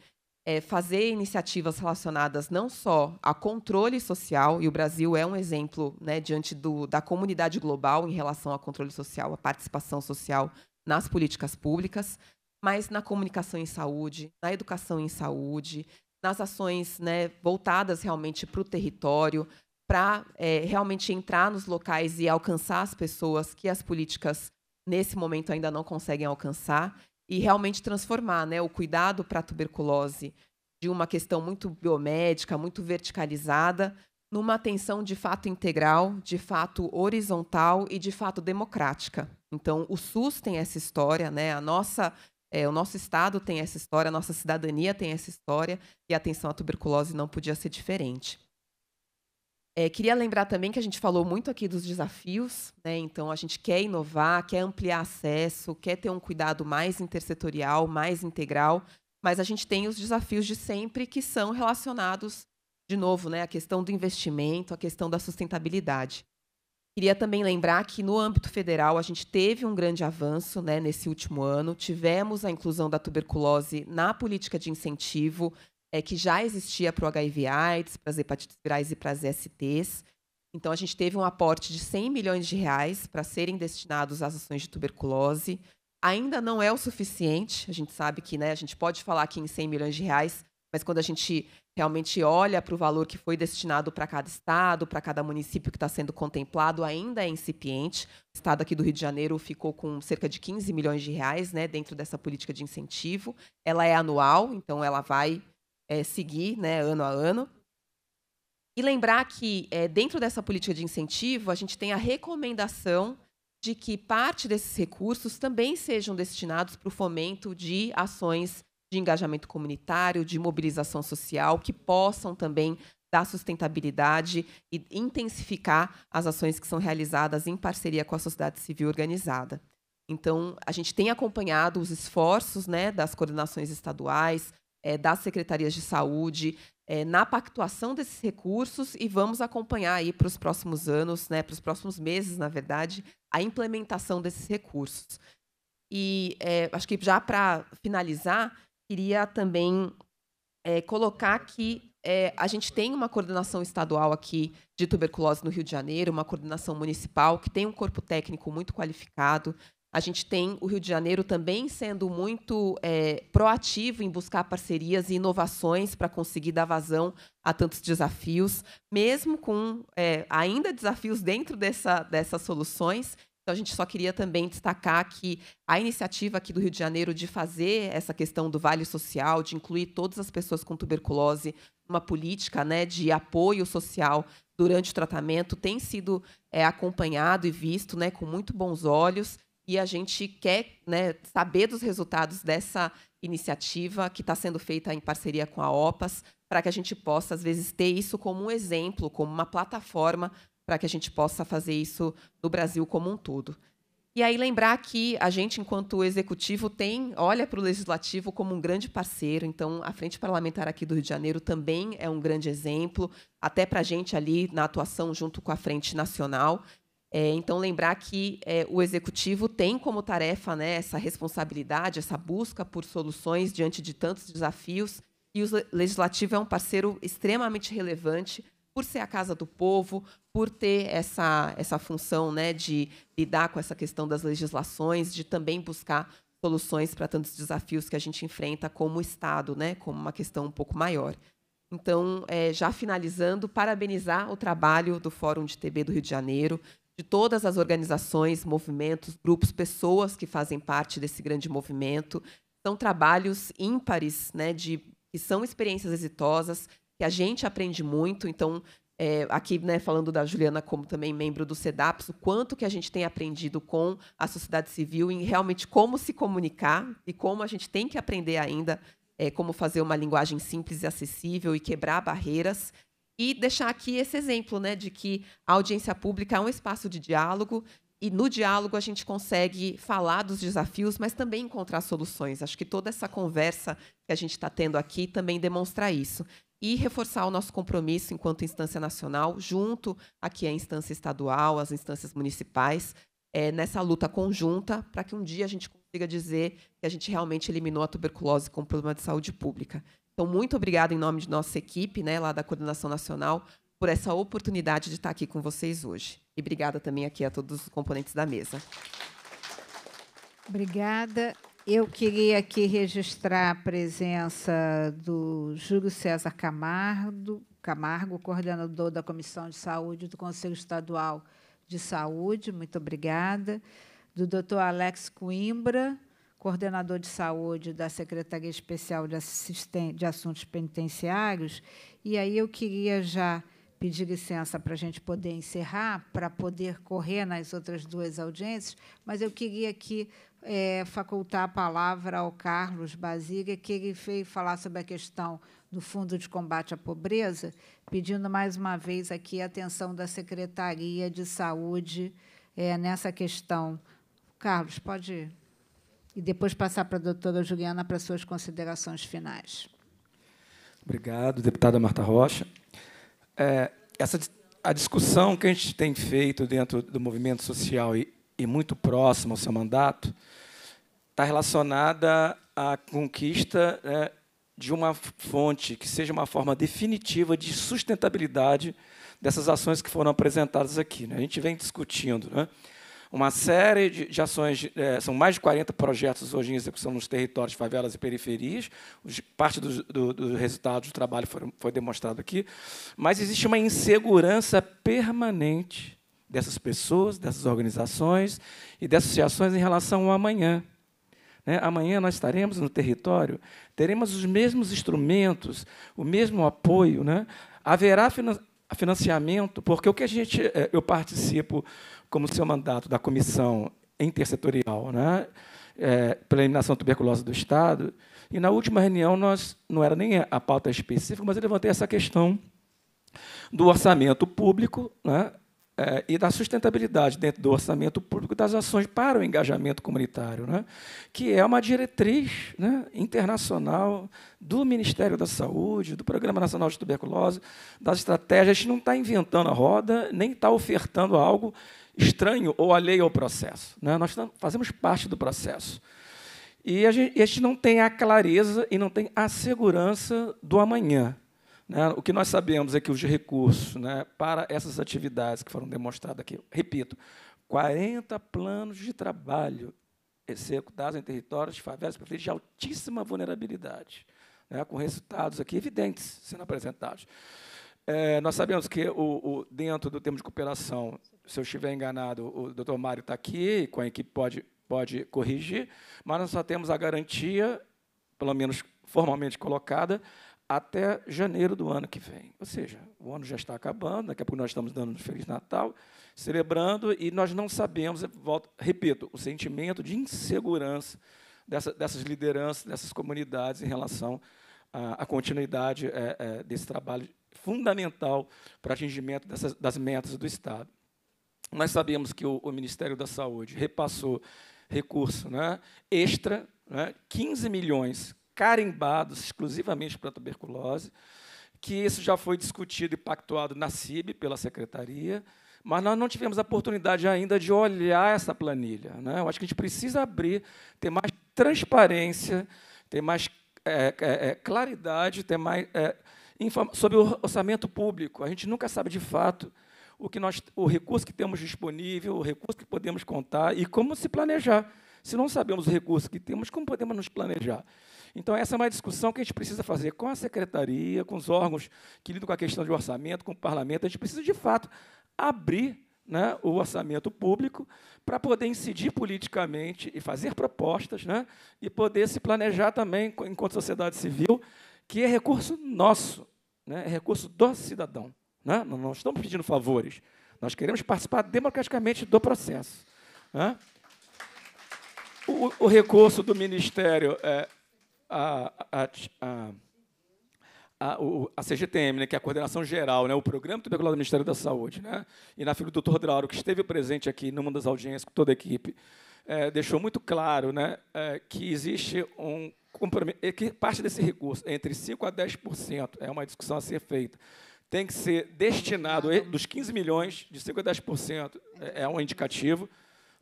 [SPEAKER 11] é fazer iniciativas relacionadas não só a controle social, e o Brasil é um exemplo né, diante do, da comunidade global em relação a controle social, a participação social nas políticas públicas, mas na comunicação em saúde, na educação em saúde, nas ações né, voltadas realmente para o território, para é, realmente entrar nos locais e alcançar as pessoas que as políticas nesse momento ainda não conseguem alcançar e realmente transformar né, o cuidado para a tuberculose de uma questão muito biomédica, muito verticalizada, numa atenção de fato integral, de fato horizontal e de fato democrática. Então, o SUS tem essa história, né? A nossa, é, o nosso estado tem essa história, a nossa cidadania tem essa história e a atenção à tuberculose não podia ser diferente. É, queria lembrar também que a gente falou muito aqui dos desafios, né? então a gente quer inovar, quer ampliar acesso, quer ter um cuidado mais intersetorial, mais integral, mas a gente tem os desafios de sempre que são relacionados, de novo, né? a questão do investimento, a questão da sustentabilidade. Queria também lembrar que no âmbito federal a gente teve um grande avanço né, nesse último ano. Tivemos a inclusão da tuberculose na política de incentivo, é, que já existia para o HIV AIDS, para as hepatites virais e para as STs. Então, a gente teve um aporte de 100 milhões de reais para serem destinados às ações de tuberculose. Ainda não é o suficiente, a gente sabe que né, a gente pode falar aqui em 100 milhões de reais, mas quando a gente realmente olha para o valor que foi destinado para cada estado, para cada município que está sendo contemplado, ainda é incipiente. O estado aqui do Rio de Janeiro ficou com cerca de 15 milhões de reais né, dentro dessa política de incentivo. Ela é anual, então ela vai é, seguir né, ano a ano. E lembrar que, é, dentro dessa política de incentivo, a gente tem a recomendação de que parte desses recursos também sejam destinados para o fomento de ações de engajamento comunitário, de mobilização social, que possam também dar sustentabilidade e intensificar as ações que são realizadas em parceria com a sociedade civil organizada. Então, a gente tem acompanhado os esforços né, das coordenações estaduais, é, das secretarias de saúde é, na pactuação desses recursos e vamos acompanhar aí para os próximos anos, né, para os próximos meses, na verdade, a implementação desses recursos. E é, acho que já para finalizar, queria também é, colocar que é, a gente tem uma coordenação estadual aqui de tuberculose no Rio de Janeiro, uma coordenação municipal que tem um corpo técnico muito qualificado, a gente tem o Rio de Janeiro também sendo muito é, proativo em buscar parcerias e inovações para conseguir dar vazão a tantos desafios, mesmo com é, ainda desafios dentro dessa, dessas soluções. Então, a gente só queria também destacar que a iniciativa aqui do Rio de Janeiro de fazer essa questão do vale social, de incluir todas as pessoas com tuberculose numa política né, de apoio social durante o tratamento, tem sido é, acompanhado e visto né, com muito bons olhos e a gente quer né, saber dos resultados dessa iniciativa que está sendo feita em parceria com a OPAS, para que a gente possa, às vezes, ter isso como um exemplo, como uma plataforma para que a gente possa fazer isso no Brasil como um todo. E aí lembrar que a gente, enquanto executivo, tem olha para o legislativo como um grande parceiro. Então, a frente parlamentar aqui do Rio de Janeiro também é um grande exemplo, até para a gente ali na atuação junto com a frente nacional. É, então, lembrar que é, o executivo tem como tarefa né, essa responsabilidade, essa busca por soluções diante de tantos desafios, e o legislativo é um parceiro extremamente relevante por ser a casa do povo, por ter essa, essa função né, de lidar com essa questão das legislações, de também buscar soluções para tantos desafios que a gente enfrenta como Estado, né, como uma questão um pouco maior. Então, é, já finalizando, parabenizar o trabalho do Fórum de TB do Rio de Janeiro, de todas as organizações, movimentos, grupos, pessoas que fazem parte desse grande movimento. São trabalhos ímpares, né, de, que são experiências exitosas, que a gente aprende muito. Então, é, aqui né, falando da Juliana como também membro do SEDAPS, o quanto que a gente tem aprendido com a sociedade civil em realmente como se comunicar e como a gente tem que aprender ainda é, como fazer uma linguagem simples e acessível e quebrar barreiras. E deixar aqui esse exemplo né, de que a audiência pública é um espaço de diálogo e no diálogo a gente consegue falar dos desafios, mas também encontrar soluções. Acho que toda essa conversa que a gente está tendo aqui também demonstra isso. E reforçar o nosso compromisso enquanto instância nacional, junto aqui à instância estadual, às instâncias municipais, é, nessa luta conjunta, para que um dia a gente consiga dizer que a gente realmente eliminou a tuberculose como problema de saúde pública. Então, muito obrigada em nome de nossa equipe, né, lá da Coordenação Nacional, por essa oportunidade de estar aqui com vocês hoje. E obrigada também aqui a todos os componentes da mesa.
[SPEAKER 1] Obrigada. Eu queria aqui registrar a presença do Júlio César Camargo, Camargo, coordenador da Comissão de Saúde do Conselho Estadual de Saúde, muito obrigada. Do doutor Alex Coimbra, coordenador de saúde da Secretaria Especial de, Assisten de Assuntos Penitenciários. E aí eu queria já pedir licença para a gente poder encerrar, para poder correr nas outras duas audiências, mas eu queria aqui é, facultar a palavra ao Carlos Baziga, que ele veio falar sobre a questão do Fundo de Combate à Pobreza, pedindo mais uma vez aqui a atenção da Secretaria de Saúde é, nessa questão. Carlos, pode ir e depois passar para a doutora Juliana para suas considerações finais.
[SPEAKER 12] Obrigado, deputada Marta Rocha. É, essa, a discussão que a gente tem feito dentro do movimento social e, e muito próxima ao seu mandato está relacionada à conquista né, de uma fonte que seja uma forma definitiva de sustentabilidade dessas ações que foram apresentadas aqui. Né? A gente vem discutindo. Né? uma série de, de ações, é, são mais de 40 projetos hoje em execução nos territórios, favelas e periferias. Parte dos do, do resultados do trabalho foi, foi demonstrado aqui. Mas existe uma insegurança permanente dessas pessoas, dessas organizações e dessas associações em relação ao amanhã. Né? Amanhã nós estaremos no território, teremos os mesmos instrumentos, o mesmo apoio. Né? Haverá financiamento, porque o que a gente, é, eu participo como seu mandato da comissão intersetorial né, é, pela eliminação da tuberculose do Estado, e na última reunião nós não era nem a pauta específica, mas eu levantei essa questão do orçamento público né, é, e da sustentabilidade dentro do orçamento público das ações para o engajamento comunitário, né, que é uma diretriz né, internacional do Ministério da Saúde, do Programa Nacional de Tuberculose, das estratégias. A gente não está inventando a roda, nem está ofertando algo estranho ou alheio ao processo. Né? Nós fazemos parte do processo. E a gente, a gente, não tem a clareza e não tem a segurança do amanhã. Né? O que nós sabemos é que os recursos né, para essas atividades que foram demonstradas aqui, repito, 40 planos de trabalho executados em territórios de favelas de altíssima vulnerabilidade, né, com resultados aqui evidentes sendo apresentados. É, nós sabemos que o, o, dentro do termo de cooperação, se eu estiver enganado, o doutor Mário está aqui, com a equipe pode, pode corrigir, mas nós só temos a garantia, pelo menos formalmente colocada, até janeiro do ano que vem. Ou seja, o ano já está acabando, daqui a pouco nós estamos dando um Feliz Natal, celebrando, e nós não sabemos, volto, repito, o sentimento de insegurança dessa, dessas lideranças, dessas comunidades em relação à, à continuidade é, é, desse trabalho fundamental para atingimento dessas, das metas do Estado. Nós sabemos que o, o Ministério da Saúde repassou recurso né, extra, né, 15 milhões carimbados exclusivamente para a tuberculose, que isso já foi discutido e pactuado na CIB, pela Secretaria, mas nós não tivemos a oportunidade ainda de olhar essa planilha. Né? Eu acho que a gente precisa abrir, ter mais transparência, ter mais é, é, é claridade, ter mais é, sobre o orçamento público. A gente nunca sabe de fato o, que nós, o recurso que temos disponível, o recurso que podemos contar e como se planejar. Se não sabemos o recurso que temos, como podemos nos planejar? Então, essa é uma discussão que a gente precisa fazer com a secretaria, com os órgãos que lidam com a questão de orçamento, com o parlamento. A gente precisa, de fato, abrir né, o orçamento público para poder incidir politicamente e fazer propostas né, e poder se planejar também, enquanto sociedade civil, que é recurso nosso né, é recurso do cidadão. Né? Não, não, estamos pedindo favores. Nós queremos participar democraticamente do processo. Né? O, o, recurso do Ministério, é, a, a, a, a, a CGTM, né, que é a coordenação geral, né, o programa tuberculoso do Ministério da Saúde, né, e na figura do Dr. Drauro, que esteve presente aqui numa das audiências com toda a equipe, é, deixou muito claro né, é, que existe um é que parte desse recurso, entre 5% a 10%, é uma discussão a ser feita, tem que ser destinado, dos 15 milhões, de 5% a 10%, é, é um indicativo,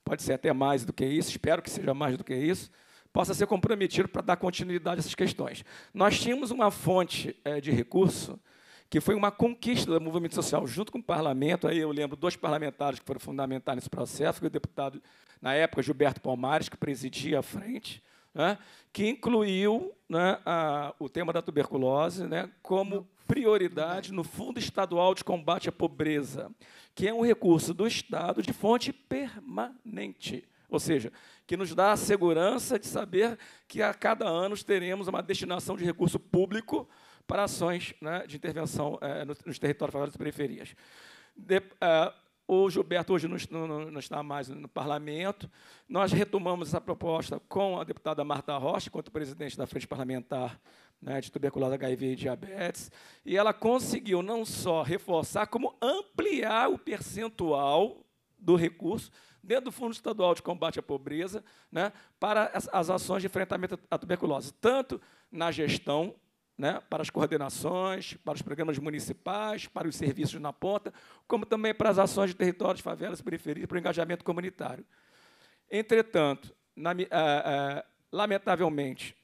[SPEAKER 12] pode ser até mais do que isso, espero que seja mais do que isso, possa ser comprometido para dar continuidade a essas questões. Nós tínhamos uma fonte é, de recurso que foi uma conquista do movimento social, junto com o parlamento, aí eu lembro dois parlamentares que foram fundamentais nesse processo, foi o deputado, na época, Gilberto Palmares, que presidia a frente, né, que incluiu né, a, o tema da tuberculose né, como prioridade no Fundo Estadual de Combate à Pobreza, que é um recurso do Estado de fonte permanente. Ou seja, que nos dá a segurança de saber que a cada ano teremos uma destinação de recurso público para ações né, de intervenção é, nos, nos territórios favoráveis e periferias. De, uh, o Gilberto hoje não, não, não, está mais no parlamento. Nós retomamos essa proposta com a deputada Marta Rocha, enquanto presidente da Frente Parlamentar né, de Tuberculose, HIV e Diabetes. E ela conseguiu não só reforçar, como ampliar o percentual do recurso dentro do Fundo Estadual de Combate à Pobreza né, para as, as ações de enfrentamento à tuberculose, tanto na gestão né, para as coordenações, para os programas municipais, para os serviços na ponta, como também para as ações de territórios, favelas, periferias, para o engajamento comunitário. Entretanto, na, ah, ah, lamentavelmente,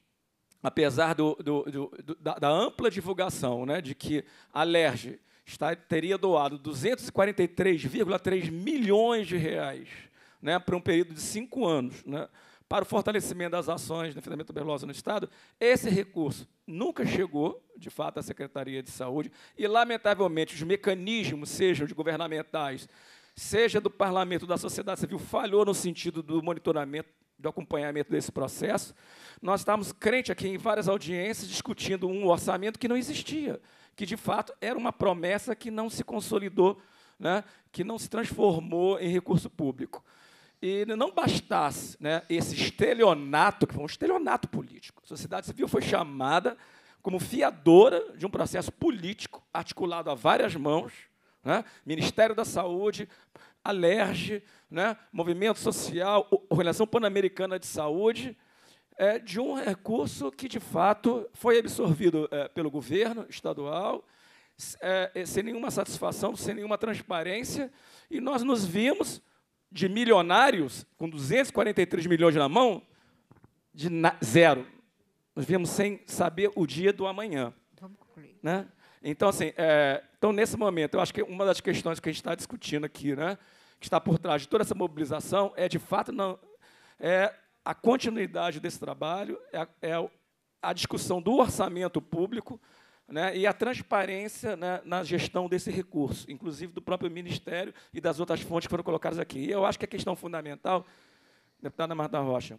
[SPEAKER 12] apesar do, do, do, da, da, ampla divulgação né, de que a LERJ está, teria doado 243,3 milhões de reais né, para um período de cinco anos, né, para o fortalecimento das ações de enfrentamento à tuberculose no Estado, esse recurso nunca chegou, de fato, à Secretaria de Saúde, e, lamentavelmente, os mecanismos, sejam de governamentais, seja do parlamento, da sociedade civil, falhou no sentido do monitoramento, do acompanhamento desse processo. Nós estávamos crente aqui em várias audiências discutindo um orçamento que não existia, que de fato era uma promessa que não se consolidou, né, que não se transformou em recurso público. E não bastasse né, esse estelionato, que foi um estelionato político, a sociedade civil foi chamada como fiadora de um processo político articulado a várias mãos, né, Ministério da Saúde, Alerge, né, Movimento Social, Organização Pan-Americana de Saúde, é, de um recurso que, de fato, foi absorvido é, pelo governo estadual, é, sem nenhuma satisfação, sem nenhuma transparência, e nós nos vimos de milionários, com 243 milhões na mão, de zero. Nós viemos sem saber o dia do amanhã. Vamos concluir. Né? Então, assim, é, então, nesse momento, eu acho que uma das questões que a gente está discutindo aqui, né, que está por trás de toda essa mobilização, é, de fato, não, é a continuidade desse trabalho, é, é a discussão do orçamento público, né, e a transparência né, na gestão desse recurso, inclusive do próprio Ministério e das outras fontes que foram colocadas aqui. E eu acho que a questão fundamental, deputada Marta Rocha,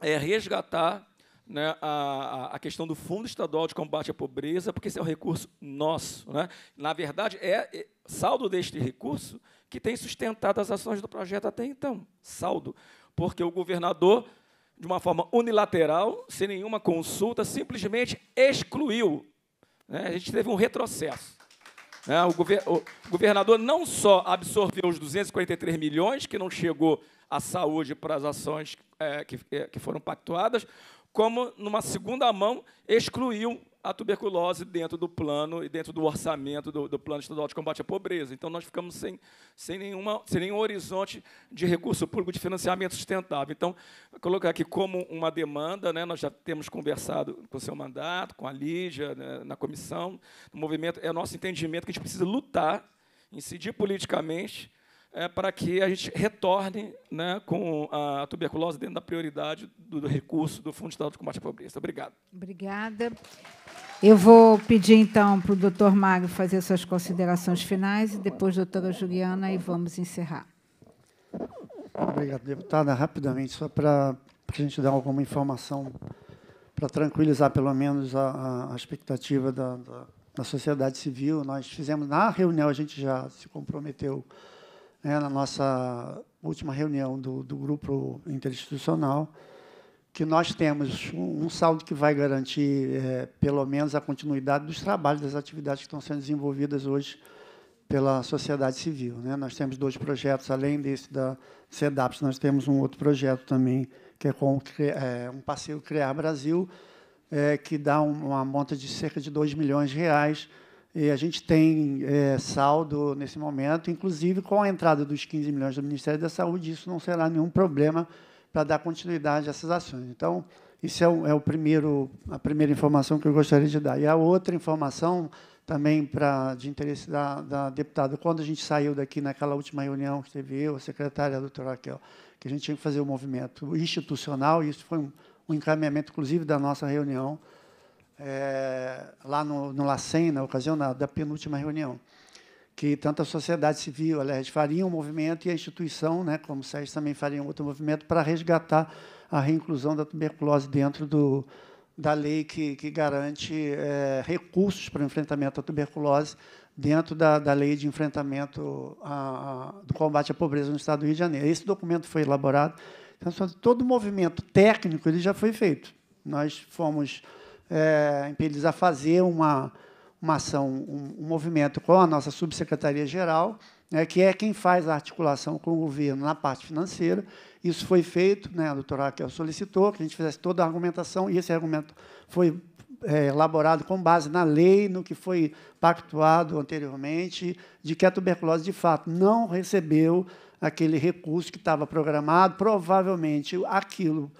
[SPEAKER 12] é resgatar né, a, a, questão do Fundo Estadual de Combate à Pobreza, porque esse é um recurso nosso. Né. Na verdade, é, é saldo deste recurso que tem sustentado as ações do projeto até então. Saldo. Porque o governador de uma forma unilateral, sem nenhuma consulta, simplesmente excluiu né? A gente teve um retrocesso. Né? O, gover o, governador não só absorveu os 243 milhões que não chegou à saúde para as ações é, que, é, que foram pactuadas, como, numa segunda mão, excluiu a tuberculose dentro do plano e dentro do orçamento do, do, Plano Estadual de Combate à Pobreza. Então, nós ficamos sem, sem, nenhuma, sem nenhum horizonte de recurso público de financiamento sustentável. Então, colocar aqui como uma demanda, né, nós já temos conversado com o seu mandato, com a Lídia, né, na comissão, no movimento, é nosso entendimento que a gente precisa lutar, incidir politicamente, é, para que a gente retorne né, com a tuberculose dentro da prioridade do, do recurso do Fundo Estadual de Combate à Pobreza. Obrigado. Obrigada.
[SPEAKER 1] Eu vou pedir, então, para o doutor Magno fazer suas considerações finais e depois, doutora Juliana, e vamos encerrar.
[SPEAKER 4] Obrigado, deputada. Rapidamente, só para a gente dar alguma informação para tranquilizar, pelo menos, a, a expectativa da, da, da sociedade civil. Nós fizemos, na reunião, a gente já se comprometeu né, na nossa última reunião do, do grupo interinstitucional, que nós temos um, saldo que vai garantir, é, pelo menos, a continuidade dos trabalhos, das atividades que estão sendo desenvolvidas hoje pela sociedade civil. Né? Nós temos dois projetos, além desse da CEDAPS, nós temos um outro projeto também, que é com é, um parceiro Criar Brasil, é, que dá uma monta de cerca de 2 milhões de reais e a gente tem é, saldo nesse momento, inclusive com a entrada dos 15 milhões do Ministério da Saúde, isso não será nenhum problema para dar continuidade a essas ações. Então, isso é o, é, o, primeiro, a primeira informação que eu gostaria de dar. E a outra informação, também para de interesse da, da deputada, quando a gente saiu daqui naquela última reunião que teve eu, a secretária, a doutora Raquel, que a gente tinha que fazer o um movimento institucional, e isso foi um, um encaminhamento, inclusive, da nossa reunião, é, lá no, no LACEN, na ocasião da, da penúltima reunião, que tanto a sociedade civil, aliás, faria um movimento e a instituição, né, como o SES, também faria um outro movimento para resgatar a reinclusão da tuberculose dentro do, da lei que, que garante é, recursos para o enfrentamento à tuberculose dentro da, da lei de enfrentamento a, a, do combate à pobreza no Estado do Rio de Janeiro. Esse documento foi elaborado. Então, todo o movimento técnico ele já foi feito. Nós fomos é, impeli a fazer uma, uma ação, um, um movimento com a nossa subsecretaria-geral, né, que é quem faz a articulação com o governo na parte financeira. Isso foi feito, né, a doutora Raquel solicitou que a gente fizesse toda a argumentação, e esse argumento foi é, elaborado com base na lei, no que foi pactuado anteriormente, de que a tuberculose, de fato, não recebeu aquele recurso que estava programado, provavelmente aquilo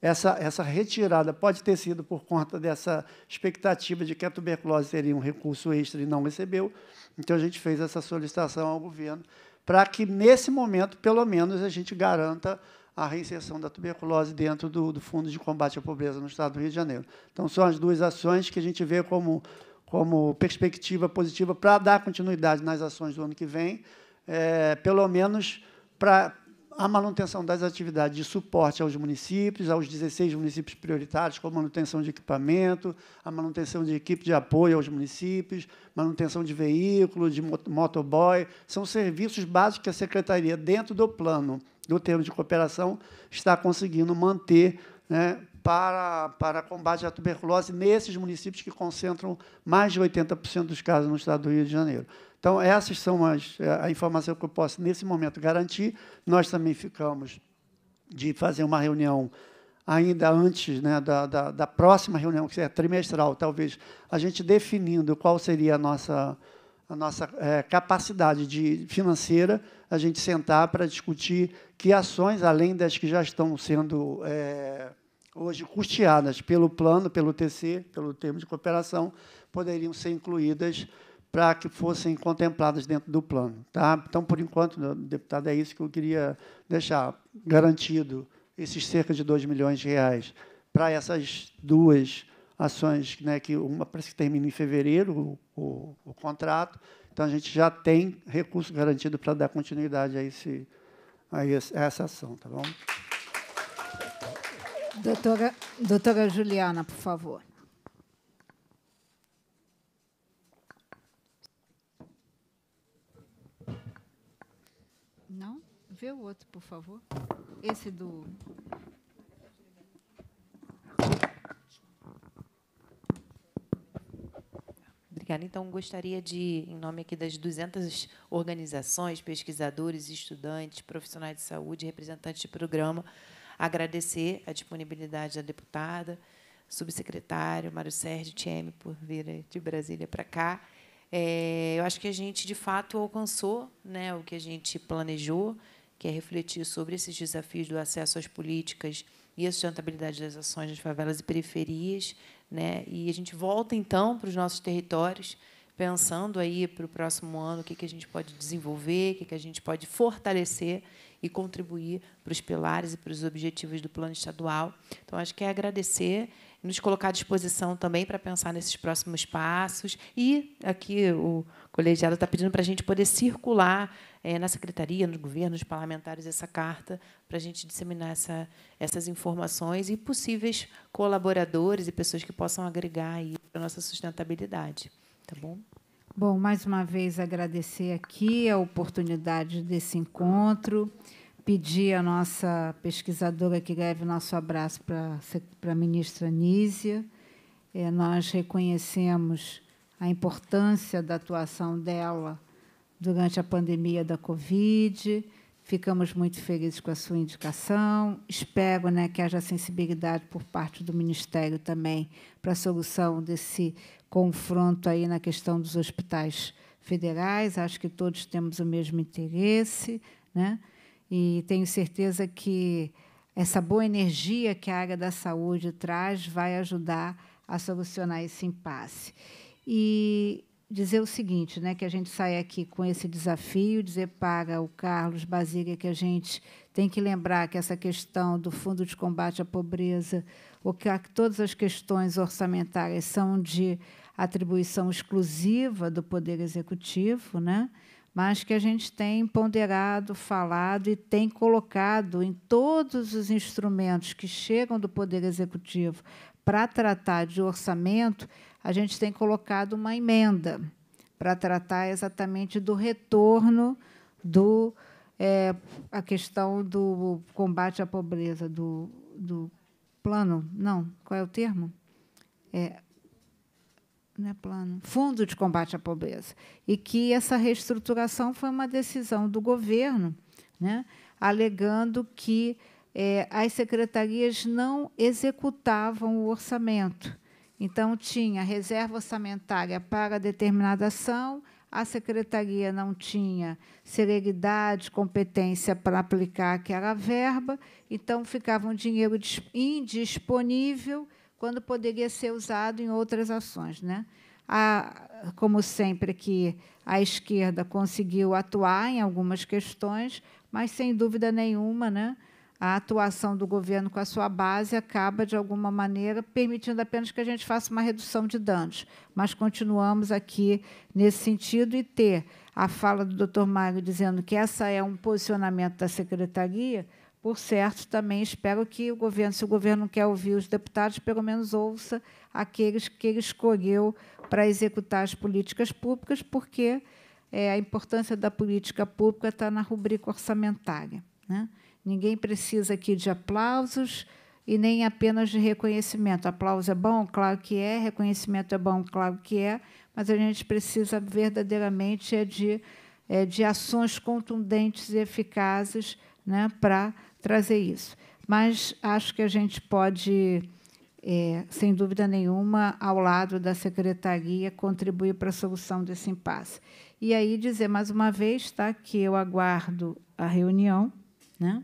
[SPEAKER 4] essa, essa retirada pode ter sido por conta dessa expectativa de que a tuberculose teria um recurso extra e não recebeu. Então, a gente fez essa solicitação ao governo para que, nesse momento, pelo menos, a gente garanta a reinserção da tuberculose dentro do, do, Fundo de Combate à Pobreza no Estado do Rio de Janeiro. Então, são as duas ações que a gente vê como, como perspectiva positiva para dar continuidade nas ações do ano que vem, é, pelo menos para a manutenção das atividades de suporte aos municípios, aos 16 municípios prioritários, como manutenção de equipamento, a manutenção de equipe de apoio aos municípios, manutenção de veículo, de motoboy. São serviços básicos que a Secretaria, dentro do plano do termo de cooperação, está conseguindo manter né, para, para combate à tuberculose nesses municípios que concentram mais de 80% dos casos no estado do Rio de Janeiro. Então, essas são as, é, a informação que eu posso, nesse momento, garantir. Nós também ficamos de fazer uma reunião ainda antes né, da, da, da, próxima reunião, que é trimestral, talvez, a gente definindo qual seria a nossa, a nossa é, capacidade de, financeira, a gente sentar para discutir que ações, além das que já estão sendo é, hoje custeadas pelo plano, pelo TC, pelo termo de cooperação, poderiam ser incluídas para que fossem contempladas dentro do plano. Tá? Então, por enquanto, deputado, é isso que eu queria deixar garantido, esses cerca de 2 milhões de reais para essas duas ações, né, que uma parece que termina em fevereiro o, o, o contrato, então a gente já tem recurso garantido para dar continuidade a, esse, a essa ação, tá bom?
[SPEAKER 1] Doutora, doutora Juliana, por favor. Não? Vê o outro, por favor. Esse do.
[SPEAKER 5] Obrigada. Então, gostaria de, em nome aqui das 200 organizações, pesquisadores, estudantes, profissionais de saúde, representantes de programa, agradecer a disponibilidade da deputada, subsecretário Mário Sérgio Tieme por vir de Brasília para cá. É, eu acho que a gente, de fato, alcançou né, o que a gente planejou, que é refletir sobre esses desafios do acesso às políticas e a sustentabilidade das ações nas favelas e periferias. Né? E a gente volta, então, para os nossos territórios, pensando aí para o próximo ano o que, que a gente pode desenvolver, o que, que a gente pode fortalecer e contribuir para os pilares e para os objetivos do plano estadual. Então, acho que é agradecer, nos colocar à disposição também para pensar nesses próximos passos. E aqui o colegiado está pedindo para a gente poder circular é, na secretaria, nos governos, nos parlamentares, essa carta, para a gente disseminar essa, essas informações e possíveis colaboradores e pessoas que possam agregar aí para a nossa sustentabilidade. Tá bom?
[SPEAKER 1] Bom, mais uma vez agradecer aqui a oportunidade desse encontro, pedir à nossa pesquisadora que leve nosso abraço para, para a ministra Nízia. É, nós reconhecemos a importância da atuação dela durante a pandemia da Covid Ficamos muito felizes com a sua indicação. Espero né, que haja sensibilidade por parte do Ministério também para a solução desse confronto aí na questão dos hospitais federais. Acho que todos temos o mesmo interesse, né? E tenho certeza que essa boa energia que a área da saúde traz vai ajudar a solucionar esse impasse. E dizer o seguinte, né, que a gente sai aqui com esse desafio, dizer para o Carlos Baziga que a gente tem que lembrar que essa questão do Fundo de Combate à Pobreza, ou que todas as questões orçamentárias são de atribuição exclusiva do Poder Executivo, né? mas que a gente tem ponderado, falado e tem colocado em todos os instrumentos que chegam do Poder Executivo para tratar de orçamento a gente tem colocado uma emenda para tratar exatamente do retorno do é, a questão do combate à pobreza, do, do plano, não, qual é o termo? É, não é plano, fundo de combate à pobreza. E que essa reestruturação foi uma decisão do governo, né, alegando que é, as secretarias não executavam o orçamento. Então, tinha reserva orçamentária para determinada ação, a secretaria não tinha celeridade, competência para aplicar aquela verba, então ficava um dinheiro indisponível quando poderia ser usado em outras ações. Né? A, como sempre, que a esquerda conseguiu atuar em algumas questões, mas sem dúvida nenhuma, né? a atuação do governo com a sua base acaba, de alguma maneira, permitindo apenas que a gente faça uma redução de danos. Mas continuamos aqui nesse sentido e ter a fala do Dr. Mário dizendo que essa é um posicionamento da secretaria, por certo, também espero que o governo, se o governo quer ouvir os deputados, pelo menos ouça aqueles que ele escolheu para executar as políticas públicas, porque é, a importância da política pública está na rubrica orçamentária. Né? Ninguém precisa aqui de aplausos e nem apenas de reconhecimento. Aplauso é bom, claro que é, reconhecimento é bom, claro que é, mas a gente precisa verdadeiramente é de, é de ações contundentes e eficazes né, para trazer isso. Mas acho que a gente pode, é, sem dúvida nenhuma, ao lado da secretaria, contribuir para a solução desse impasse. E aí dizer mais uma vez tá, que eu aguardo a reunião. Né?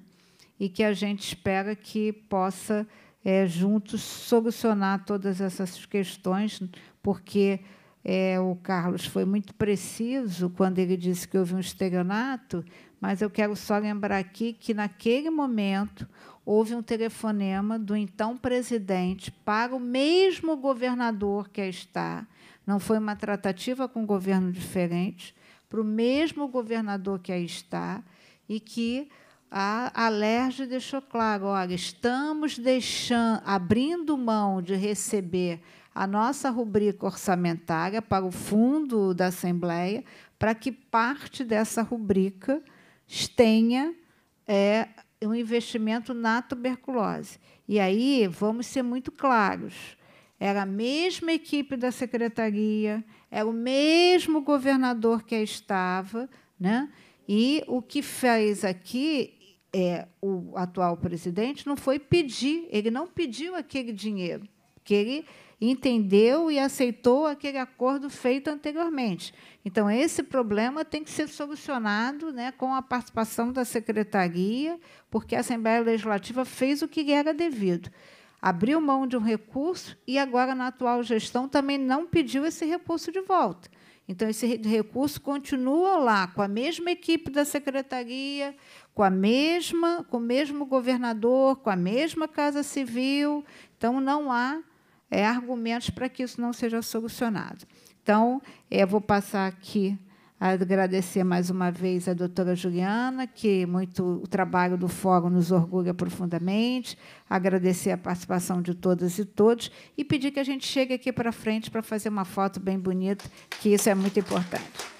[SPEAKER 1] e que a gente espera que possa, é, juntos, solucionar todas essas questões, porque é, o Carlos foi muito preciso quando ele disse que houve um estelionato, mas eu quero só lembrar aqui que, naquele momento, houve um telefonema do então presidente para o mesmo governador que está, não foi uma tratativa com um governo diferente, para o mesmo governador que aí está, e que a Alerj deixou claro, olha, estamos deixando, abrindo mão de receber a nossa rubrica orçamentária para o fundo da Assembleia, para que parte dessa rubrica tenha é, um investimento na tuberculose. E aí vamos ser muito claros. Era a mesma equipe da secretaria, era é o mesmo governador que estava, né? E o que fez aqui é, o atual presidente não foi pedir, ele não pediu aquele dinheiro, que ele entendeu e aceitou aquele acordo feito anteriormente. Então, esse problema tem que ser solucionado né, com a participação da secretaria, porque a Assembleia Legislativa fez o que era devido. Abriu mão de um recurso e agora, na atual gestão, também não pediu esse recurso de volta. Então, esse recurso continua lá, com a mesma equipe da secretaria, com a mesma, com o mesmo governador, com a mesma Casa Civil. Então não há é, argumentos para que isso não seja solucionado. Então, é, eu vou passar aqui a agradecer mais uma vez a doutora Juliana, que muito o trabalho do Fórum nos orgulha profundamente, agradecer a participação de todas e todos e pedir que a gente chegue aqui para frente para fazer uma foto bem bonita, que isso é muito importante.